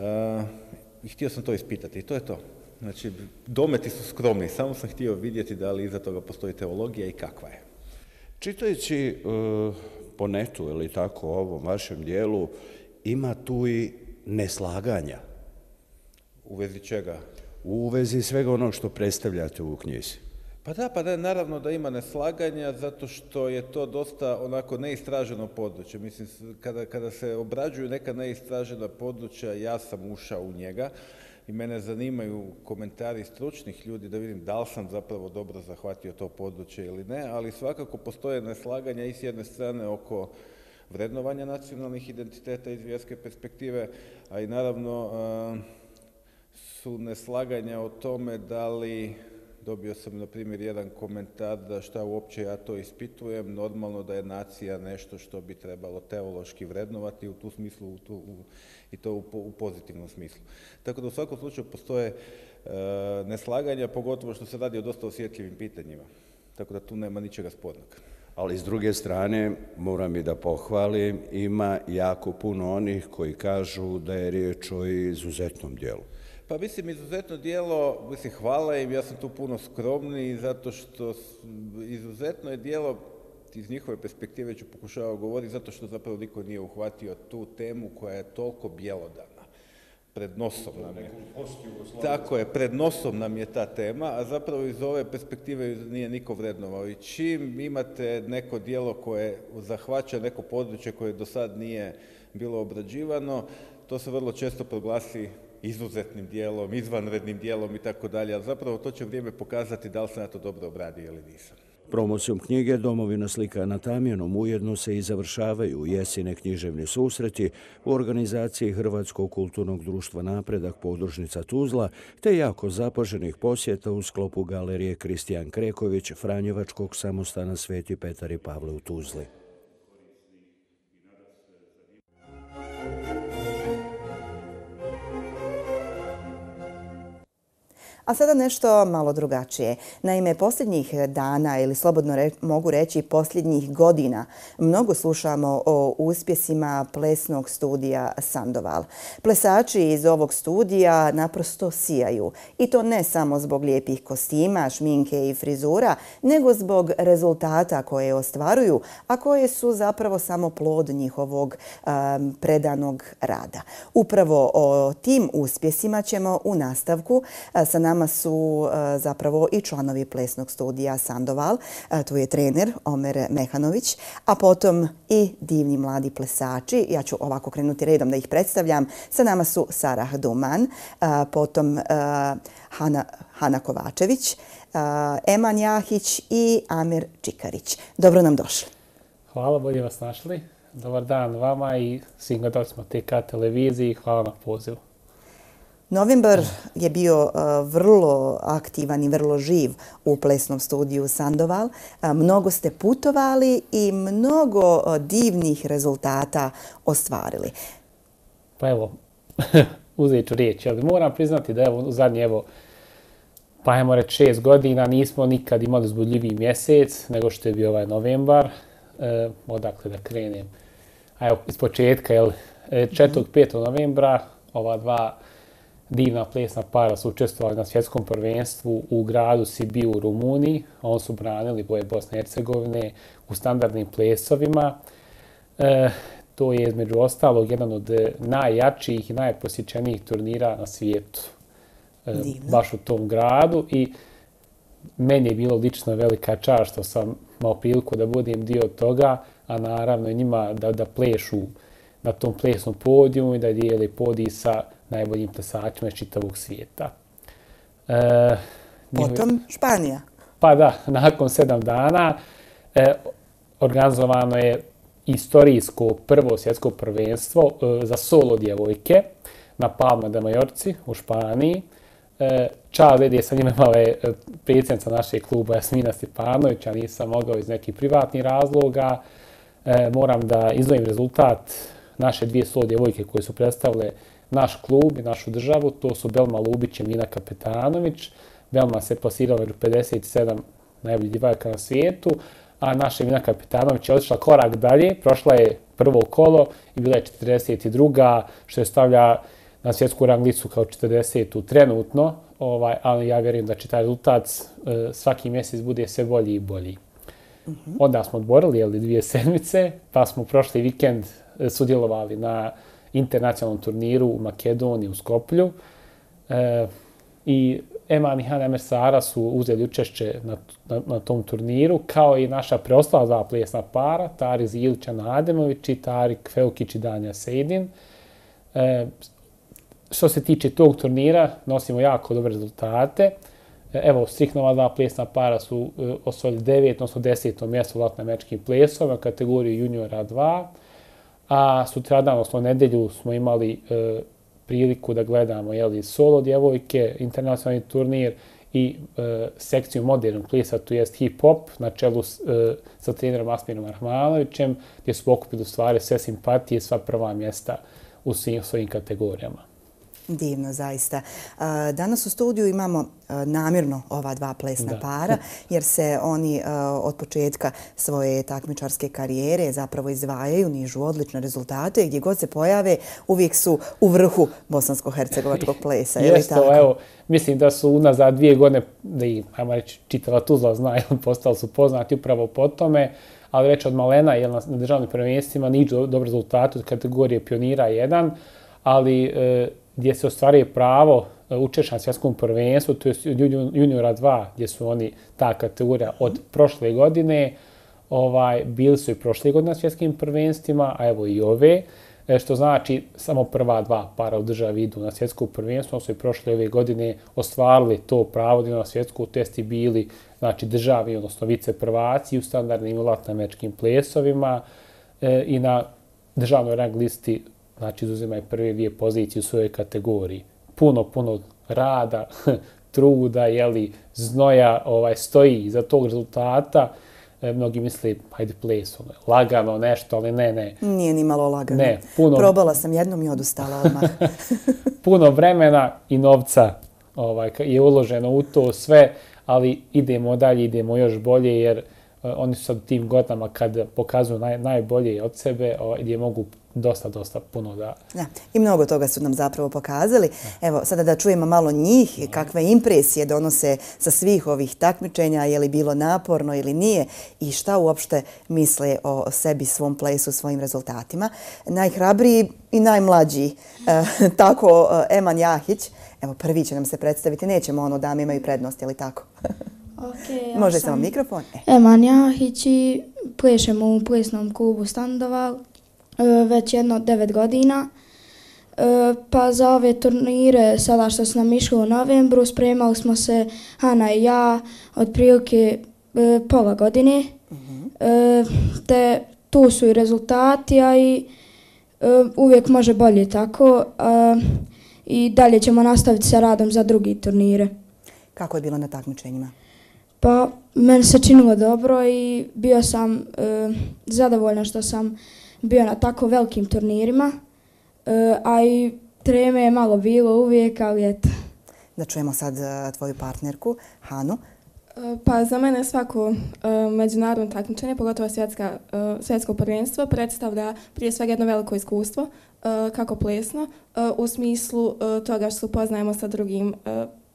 I htio sam to ispitati i to je to. Znači, dometi su skromni, samo sam htio vidjeti da li iza toga postoji teologija i kakva je. Čitajući uh, po netu ili tako ovom vašem dijelu, ima tu i neslaganja. U vezi čega? U vezi svega onog što predstavljate u knjizi. Pa da, pa da, naravno da ima neslaganja, zato što je to dosta onako neistraženo područje. Mislim, kada, kada se obrađuju neka neistražena područja, ja sam ušao u njega i mene zanimaju komentari stručnih ljudi da vidim da li sam zapravo dobro zahvatio to područje ili ne, ali svakako postoje neslaganja i s jedne strane oko vrednovanja nacionalnih identiteta iz vjerske perspektive, a i naravno... Uh, su neslaganja o tome da li dobio sam, na primjer, jedan komentar da šta uopće ja to ispitujem, normalno da je nacija nešto što bi trebalo teološki vrednovati u tu smislu u tu, u, i to u, u pozitivnom smislu. Tako da u svakom slučaju postoje e, neslaganja, pogotovo što se radi o dosta osjetljivim pitanjima. Tako da tu nema ničega spodnog. Ali s druge strane, moram i da pohvalim, ima jako puno onih koji kažu da je riječ o izuzetnom dijelu. Pa mislim, izuzetno dijelo, mislim, hvala im, ja sam tu puno skromni, zato što izuzetno je dijelo, iz njihove perspektive ću pokušavao govoriti, zato što zapravo niko nije uhvatio tu temu koja je toliko bjelodana. Pred nosom nam je. Tako je, pred nosom nam je ta tema, a zapravo iz ove perspektive nije niko vrednovao. I čim imate neko dijelo koje zahvaća neko područje koje do sad nije bilo obrađivano, to se vrlo često proglasi izuzetnim dijelom, izvanrednim dijelom i tako dalje, ali zapravo to će vrijeme pokazati da li se ja to dobro obradio ili nisam. Promocijom knjige Domovina slika na Tamjanom ujedno se i završavaju jesine književni susreti u organizaciji Hrvatskog kulturnog društva Napredak podružnica Tuzla te jako zapaženih posjeta u sklopu galerije Kristijan Kreković Franjevačkog samostana Sveti Petar i Pavle u Tuzli. A sada nešto malo drugačije. Naime, posljednjih dana ili slobodno mogu reći posljednjih godina mnogo slušamo o uspjesima plesnog studija Sandoval. Plesači iz ovog studija naprosto sijaju. I to ne samo zbog lijepih kostima, šminke i frizura, nego zbog rezultata koje ostvaruju, a koje su zapravo samo plod njihovog predanog rada. Upravo o tim uspjesima ćemo u nastavku sa nama nama su e, zapravo i članovi plesnog studija Sandoval, e, tu je trener Omer Mehanović, a potom i divni mladi plesači. Ja ću ovako krenuti redom da ih predstavljam. Sa nama su Sarah Duman, e, potom Hana Kovačević, Eman Jahić i Amir Čikarić. Dobro nam došli. Hvala, bolje vas našli. Dobar dan vama i svim gledalcima TK televiziji. Hvala na pozivu. Novembar je bio e, vrlo aktivan i vrlo živ u plesnom studiju Sandoval. E, mnogo ste putovali i mnogo e, divnih rezultata ostvarili. Pa evo, uzeti ću riječ, ali moram priznati da je u zadnje evo, pa ajmo reći šest godina nismo nikad imali zbudljiviji mjesec nego što je bio ovaj novembar. odakle da krenem? A evo, iz početka, jel, 4. 5. novembra, ova dva divna plesna para su učestvovali na svjetskom prvenstvu u gradu Sibiu u Rumuniji. Oni su branili boje Bosne i Hercegovine u standardnim plesovima. E, to je između ostalog jedan od e, najjačijih i najposjećenijih turnira na svijetu. E, baš u tom gradu i meni je bilo lično velika čast što sam imao priliku da budem dio toga, a naravno njima da, da plešu na tom plesnom podijumu i da dijeli podij sa najboljim plesačima iz čitavog svijeta. E, njihovi... Potom Španija. Pa da, nakon sedam dana e, organizovano je istorijsko prvo svjetsko prvenstvo e, za solo djevojke na Palma de Majorci u Španiji. E, Čao vedi, sa njima imala je predsjednica našeg kluba Jasmina Stepanovića, nisam mogao iz nekih privatnih razloga. E, moram da izvojim rezultat naše dvije solo djevojke koje su predstavile naš klub i našu državu, to su Belma Lubić i Mina Kapetanović. Belma se plasirala među 57 najboljih divaka na svijetu, a naša Mina Kapetanović je odšla korak dalje, prošla je prvo kolo i bila je 42. što je stavlja na svjetsku ranglicu kao 40. -u. trenutno, ovaj, ali ja vjerujem da će taj rezultat e, svaki mjesec bude sve bolji i bolji. Mhm. Onda smo odborili jeli, dvije sedmice, pa smo prošli vikend e, sudjelovali na internacionalnom turniru u Makedoniji, u Skoplju. E, I Eman i Hanemer Sara su uzeli učešće na, na, na tom turniru, kao i naša preostala dva plesna para, Tarik Zilića Nademović i Tari Felkić i Danja Sejdin. E, što se tiče tog turnira, nosimo jako dobre rezultate. E, evo, svih nova dva plesna para su e, osvojili 9, odnosno 10. mjesto u Latnoj mečkim plesovima, kategoriju juniora a sutradan, odnosno nedelju, smo imali e, priliku da gledamo jeli, solo djevojke, internacionalni turnir i e, sekciju modernog plisa, tu jest hip-hop, na čelu s, e, sa trenerom Asmirom Arhmalovićem, gdje su pokupili u stvari sve simpatije, sva prva mjesta u svim svojim kategorijama. Divno, zaista. Danas u studiju imamo namirno ova dva plesna para, jer se oni od početka svoje takmičarske karijere zapravo izdvajaju, nižu odlične rezultate i gdje god se pojave, uvijek su u vrhu bosansko-hercegovačkog plesa. Jesto, evo, mislim da su unazad dvije godine, da i, ajmo reći, čitala Tuzla zna, postali su poznati upravo po tome, ali već od malena, jer na državnim prvenstvima niđu dobro rezultate od kategorije pionira jedan, ali... E, gdje se ostvaruje pravo e, učešća na svjetskom prvenstvu, to je juniora 2, gdje su oni ta kategorija od prošle godine, ovaj bili su i prošle godine na svjetskim prvenstvima, a evo i ove, e, što znači samo prva dva para u državi idu na svjetsko prvenstvo, su i prošle ove godine ostvarili to pravo da na svjetsku testi bili znači državi, odnosno vice prvaci u standardnim i latinoameričkim plesovima e, i na državnoj rang listi znači izuzimaj prve dvije pozicije u svojoj kategoriji. Puno, puno rada, truda, jeli, znoja ovaj stoji za tog rezultata. E, mnogi misli, hajde ples, ono, lagano nešto, ali ne, ne. Nije ni malo lagano. Ne, puno... Probala sam jednom i odustala odmah. puno vremena i novca ovaj, je uloženo u to sve, ali idemo dalje, idemo još bolje, jer... Eh, oni su sad tim godinama kad pokazuju naj, najbolje od sebe uh, gdje mogu dosta, dosta puno da... Ja, I mnogo toga su nam zapravo pokazali. Evo, sada da čujemo malo njih, kakve impresije donose sa svih ovih takmičenja, je li bilo naporno ili nije i šta uopšte misle o sebi, svom plesu, svojim rezultatima. Najhrabriji i najmlađi, e, tako eh, Eman Jahić. Evo, prvi će nam se predstaviti. Nećemo ono, da imaju prednost, je tako? Okay, Može samo mikrofon. Eh. Eman Jahić i plešem u plesnom klubu Standoval e, već jedno devet godina. E, pa za ove turnire, sada što se nam išlo u novembru, spremali smo se Hanna i ja od prilike e, pola godine. Uh-huh. Te tu su i rezultati, a i uvijek može bolje tako. I dalje ćemo nastaviti sa radom za drugi turnire. Kako je bilo na takmičenjima? Pa, meni se činilo dobro i bio sam e, zadovoljan što sam bio na tako velikim turnirima. E, a i treme je malo bilo uvijek, ali eto. Da čujemo sad e, tvoju partnerku, Hanu. E, pa za mene svako uh, međunarodno takmičenje, pogotovo svjetska, uh, svjetsko prvenstvo, predstavlja prije svega jedno veliko iskustvo, kako plesno, u smislu toga što se upoznajemo sa drugim uh,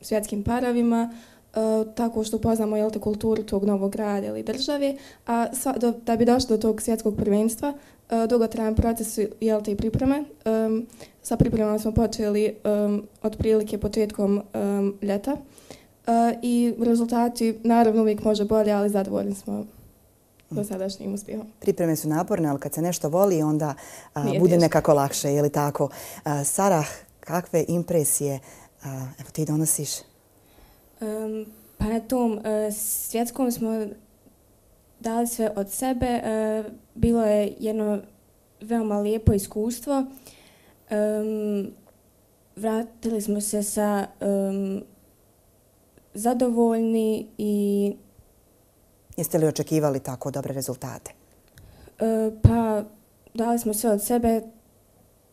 svjetskim paravima, E, tako što poznamo jel, te kulturu tog novog grada ili države, a sva, do, da bi došlo do tog svjetskog prvenstva, uh, dugotrajan proces jel, te pripreme. Um, sa pripremama smo počeli um, otprilike početkom um, ljeta uh, i rezultati naravno uvijek može bolje, ali zadovoljni smo mhm. do sadašnjim uspjehom. Pripreme su naporne, ali kad se nešto voli, onda a, bude tiješ. nekako lakše, je li tako? A, Sarah, kakve impresije a, evo, ti donosiš Um, pa na tom e, svjetskom smo dali sve od sebe. Uh, bilo je jedno veoma lijepo iskustvo. Um, vratili smo se sa um, zadovoljni i... Jeste li očekivali tako dobre rezultate? E, pa dali smo sve od sebe.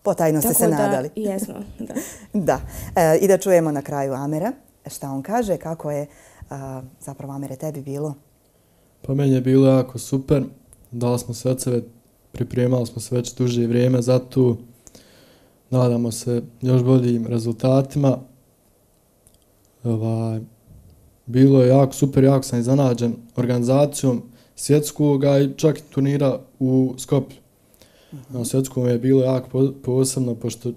Potajno ste se da, nadali. Jesmo, da. da. I da čujemo na kraju Amera šta on kaže, kako je zapravo Amere tebi bilo? Pa meni je bilo jako super. Dala smo se od sebe, pripremali smo se već duže vrijeme za tu. Nadamo se još boljim rezultatima. Ovaj, bilo je jako super, jako sam iznenađen organizacijom svjetskog, a čak i turnira u Skoplju. Mhm. Na svjetskom je bilo jako posebno, pošto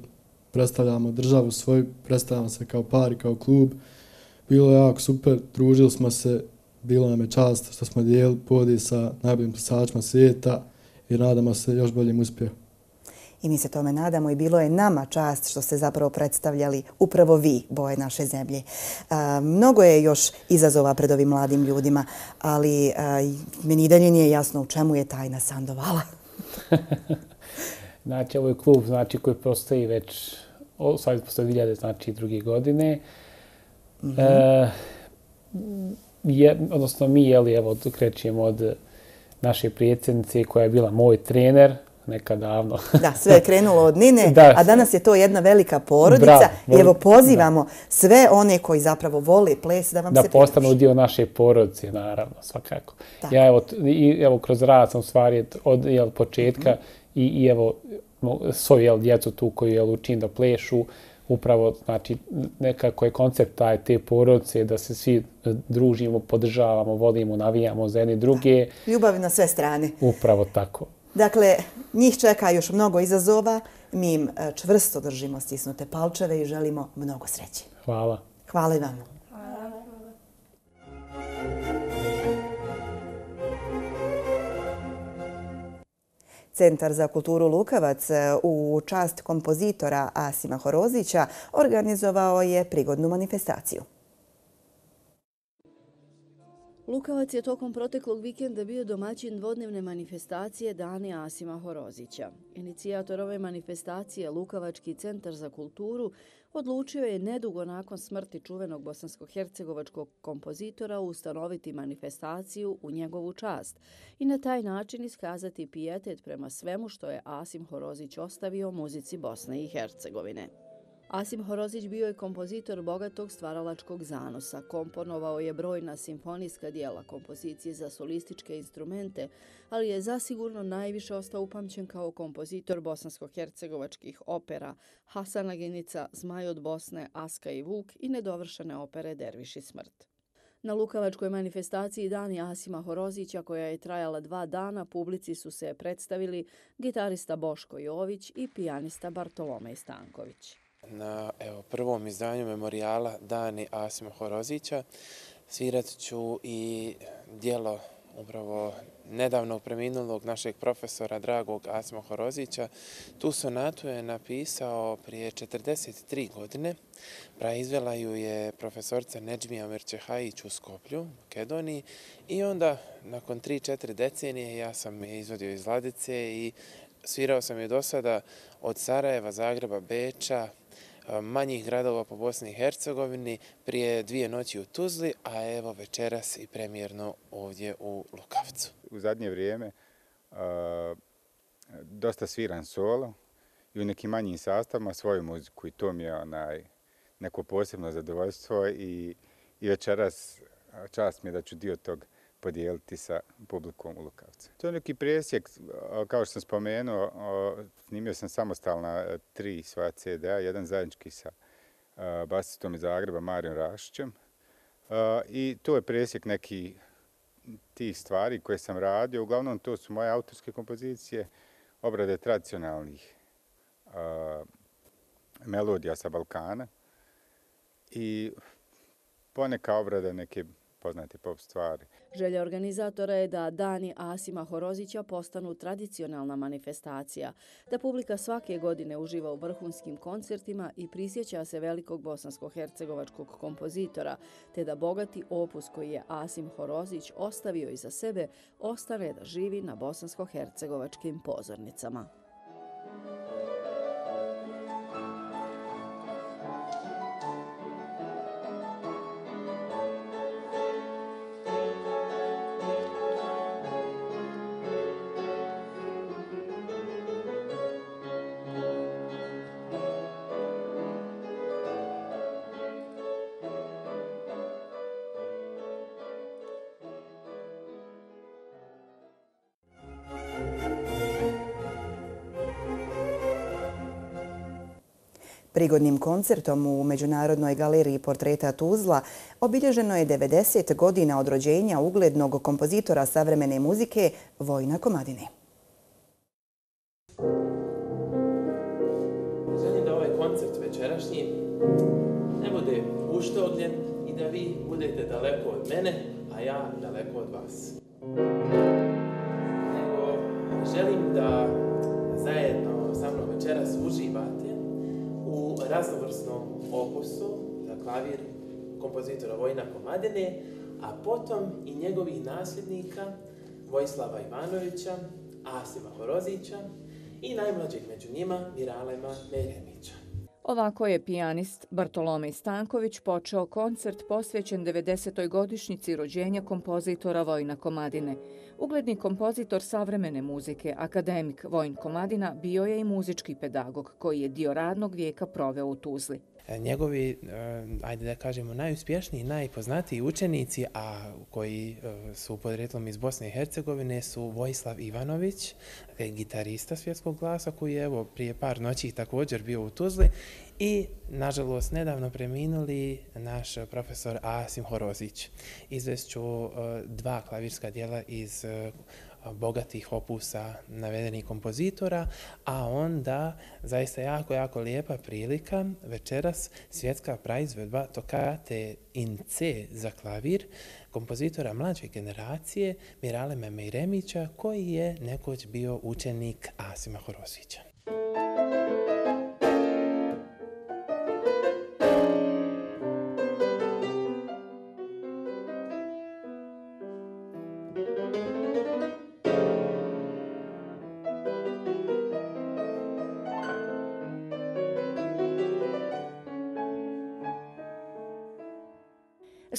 predstavljamo državu svoju, predstavljamo se kao par i kao klub bilo je jako super, družili smo se, bilo nam je čast što smo dijeli podi sa najboljim plesačima svijeta i nadamo se još boljim uspjehu. I mi se tome nadamo i bilo je nama čast što ste zapravo predstavljali upravo vi, boje naše zemlje. E, mnogo je još izazova pred ovim mladim ljudima, ali e, meni dalje nije jasno u čemu je tajna Sandovala. znači, ovo je klub znači, koji postoji već, sad postoji 2000, znači, druge godine. -hmm. e, je, odnosno mi, jeli, evo, krećemo od naše prijateljice koja je bila moj trener, neka davno. da, sve je krenulo od Nine, da. a danas je to jedna velika porodica. Bra, I evo, pozivamo da. sve one koji zapravo vole ples da vam da se Da postanu pridruži. dio naše porodice, naravno, svakako. Da. Ja evo, i, evo, kroz rad sam stvari od jel, početka mm -hmm. i, i evo, svoju jel, djecu tu koju jel, učim da plešu upravo znači nekako je koncept taj te porodice da se svi e, družimo, podržavamo, vodimo, navijamo za jedne druge. Ljubav na sve strane. Upravo tako. Dakle, njih čeka još mnogo izazova. Mi im e, čvrsto držimo stisnute palčeve i želimo mnogo sreće. Hvala. Hvala i vam. Centar za kulturu Lukavac e, u čast kompozitora Asima Horozića organizovao je prigodnu manifestaciju. Lukavac je tokom proteklog vikenda bio domaćin dvodnevne manifestacije Dani Asima Horozića. Inicijator ove manifestacije Lukavački centar za kulturu odlučio je nedugo nakon smrti čuvenog bosansko-hercegovačkog kompozitora ustanoviti manifestaciju u njegovu čast i na taj način iskazati pijetet prema svemu što je Asim Horozić ostavio muzici Bosne i Hercegovine. Asim Horozić bio je kompozitor bogatog stvaralačkog zanosa. Komponovao je brojna simfonijska dijela kompozicije za solističke instrumente, ali je zasigurno najviše ostao upamćen kao kompozitor bosansko-hercegovačkih opera Hasana Genica, Zmaj od Bosne, Aska i Vuk i nedovršene opere Derviš i smrt. Na Lukavačkoj manifestaciji Dani Asima Horozića, koja je trajala dva dana, publici su se predstavili gitarista Boško Jović i pijanista Bartolomej Stanković. Na evo, prvom izdanju memorijala Dani Asima Horozića svirat ću i dijelo upravo nedavno preminulog našeg profesora dragog Asima Horozića. Tu sonatu je napisao prije 43 godine. Praizvela ju je profesorca Neđmija Merčehajić u Skoplju, u Kedoniji. I onda, nakon 3-4 decenije, ja sam je izvodio iz Vladice i Svirao sam je do sada od Sarajeva, Zagreba, Beča, e, manjih gradova po Bosni i Hercegovini, prije dvije noći u Tuzli, a evo večeras i premijerno ovdje u Lukavcu. U zadnje vrijeme e, dosta sviran solo i u nekim manjim sastavima svoju muziku i to mi je onaj, neko posebno zadovoljstvo i, i večeras e, čast mi je da ću dio toga podijeliti sa publikom u Lukavcu. To je neki presjek, kao što sam spomenuo, snimio sam samostalna e, tri svoja CD-a, jedan zajednički sa e, Basitom iz Zagreba, Marijom Rašićem. E, I to je presjek neki tih stvari koje sam radio. Uglavnom, to su moje autorske kompozicije, obrade tradicionalnih melodija sa Balkana i poneka obrada neke poznate pop stvari Želja organizatora je da dani Asima Horozića postanu tradicionalna manifestacija, da publika svake godine uživa u vrhunskim koncertima i prisjeća se velikog bosansko-hercegovačkog kompozitora, te da bogati opus koji je Asim Horozić ostavio iza sebe ostane da živi na bosansko-hercegovačkim pozornicama. Prigodnim koncertom u Međunarodnoj galeriji portreta Tuzla obilježeno je 90 godina od rođenja uglednog kompozitora savremene muzike Vojna Komadine. potom i njegovih nasljednika Vojislava Ivanovića, Asima Horozića i najmlađeg među njima Miralema Meremića. Ovako je pijanist Bartolomej Stanković počeo koncert posvećen 90. godišnjici rođenja kompozitora Vojna Komadine. Ugledni kompozitor savremene muzike, akademik Vojn Komadina, bio je i muzički pedagog koji je dio radnog vijeka proveo u Tuzli. E, njegovi, e, ajde da kažemo, najuspješniji, najpoznatiji učenici, a koji e, su podretlom iz Bosne i Hercegovine, su Vojislav Ivanović, gitarista svjetskog glasa, koji je evo, prije par noći također bio u Tuzli, i, nažalost, nedavno preminuli naš profesor Asim Horozić. Izvest ću dva klavirska dijela iz bogatih opusa navedenih kompozitora, a onda zaista jako, jako lijepa prilika večeras svjetska praizvedba tokate in C za klavir kompozitora mlađe generacije Mirale Mejremića koji je nekoć bio učenik Asima Horosića. Thank you.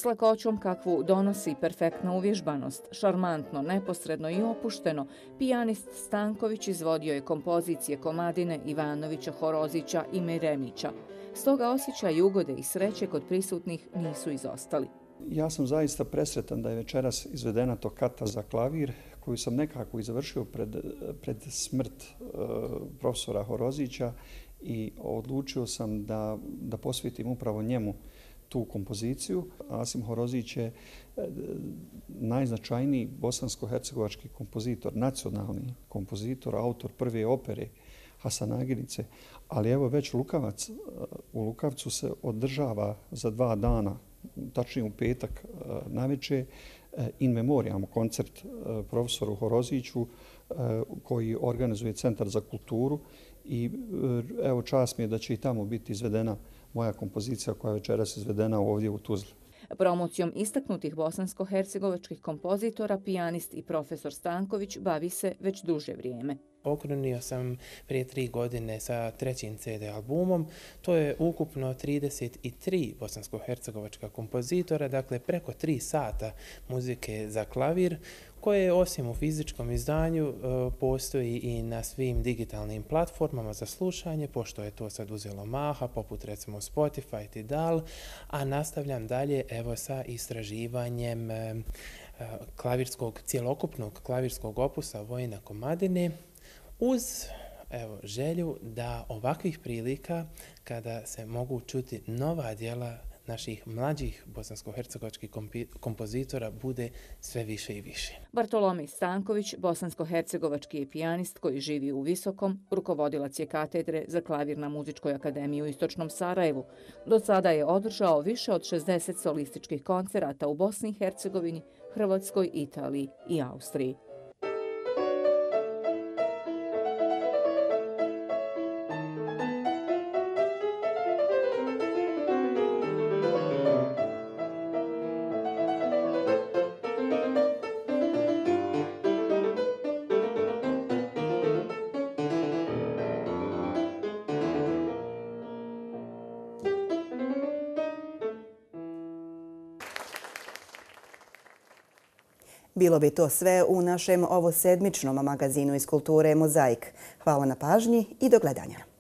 s lakoćom kakvu donosi perfektna uvježbanost. Šarmantno, neposredno i opušteno, pijanist Stanković izvodio je kompozicije komadine Ivanovića, Horozića i Meremića. Stoga osjećaj ugode i sreće kod prisutnih nisu izostali. Ja sam zaista presretan da je večeras izvedena tokata za klavir koju sam nekako izvršio pred, pred smrt e, profesora Horozića i odlučio sam da, da posvetim upravo njemu tu kompoziciju. Asim Horozić je e, najznačajniji bosansko-hercegovački kompozitor, nacionalni kompozitor, autor prve opere Hasan Agilice. Ali evo već Lukavac, e, u Lukavcu se održava za dva dana, tačnije u petak e, na večer, in memoriam koncert profesoru Horoziću koji organizuje Centar za kulturu i evo čas mi je da će i tamo biti izvedena moja kompozicija koja je večeras izvedena ovdje u Tuzli. Promocijom istaknutih bosansko-hercegovačkih kompozitora pijanist i profesor Stanković bavi se već duže vrijeme. Okrunio sam prije tri godine sa trećim CD albumom. To je ukupno 33 bosansko-hercegovačka kompozitora, dakle preko tri sata muzike za klavir, koje osim u fizičkom izdanju e, postoji i na svim digitalnim platformama za slušanje, pošto je to sad uzelo maha, poput recimo Spotify i dal, a nastavljam dalje evo sa istraživanjem e, e, klavirskog, cjelokupnog klavirskog opusa Vojna komadine uz evo, želju da ovakvih prilika kada se mogu čuti nova djela naših mlađih bosansko-hercegovačkih kompozitora bude sve više i više. Bartolomej Stanković, bosansko-hercegovački je pijanist koji živi u Visokom, rukovodilac je katedre za klavir na Muzičkoj akademiji u Istočnom Sarajevu. Do sada je održao više od 60 solističkih koncerata u Bosni i Hercegovini, Hrvatskoj, Italiji i Austriji. Bilo bi to sve u našem ovosedmičnom magazinu iz kulture Mozaik. Hvala na pažnji i do gledanja.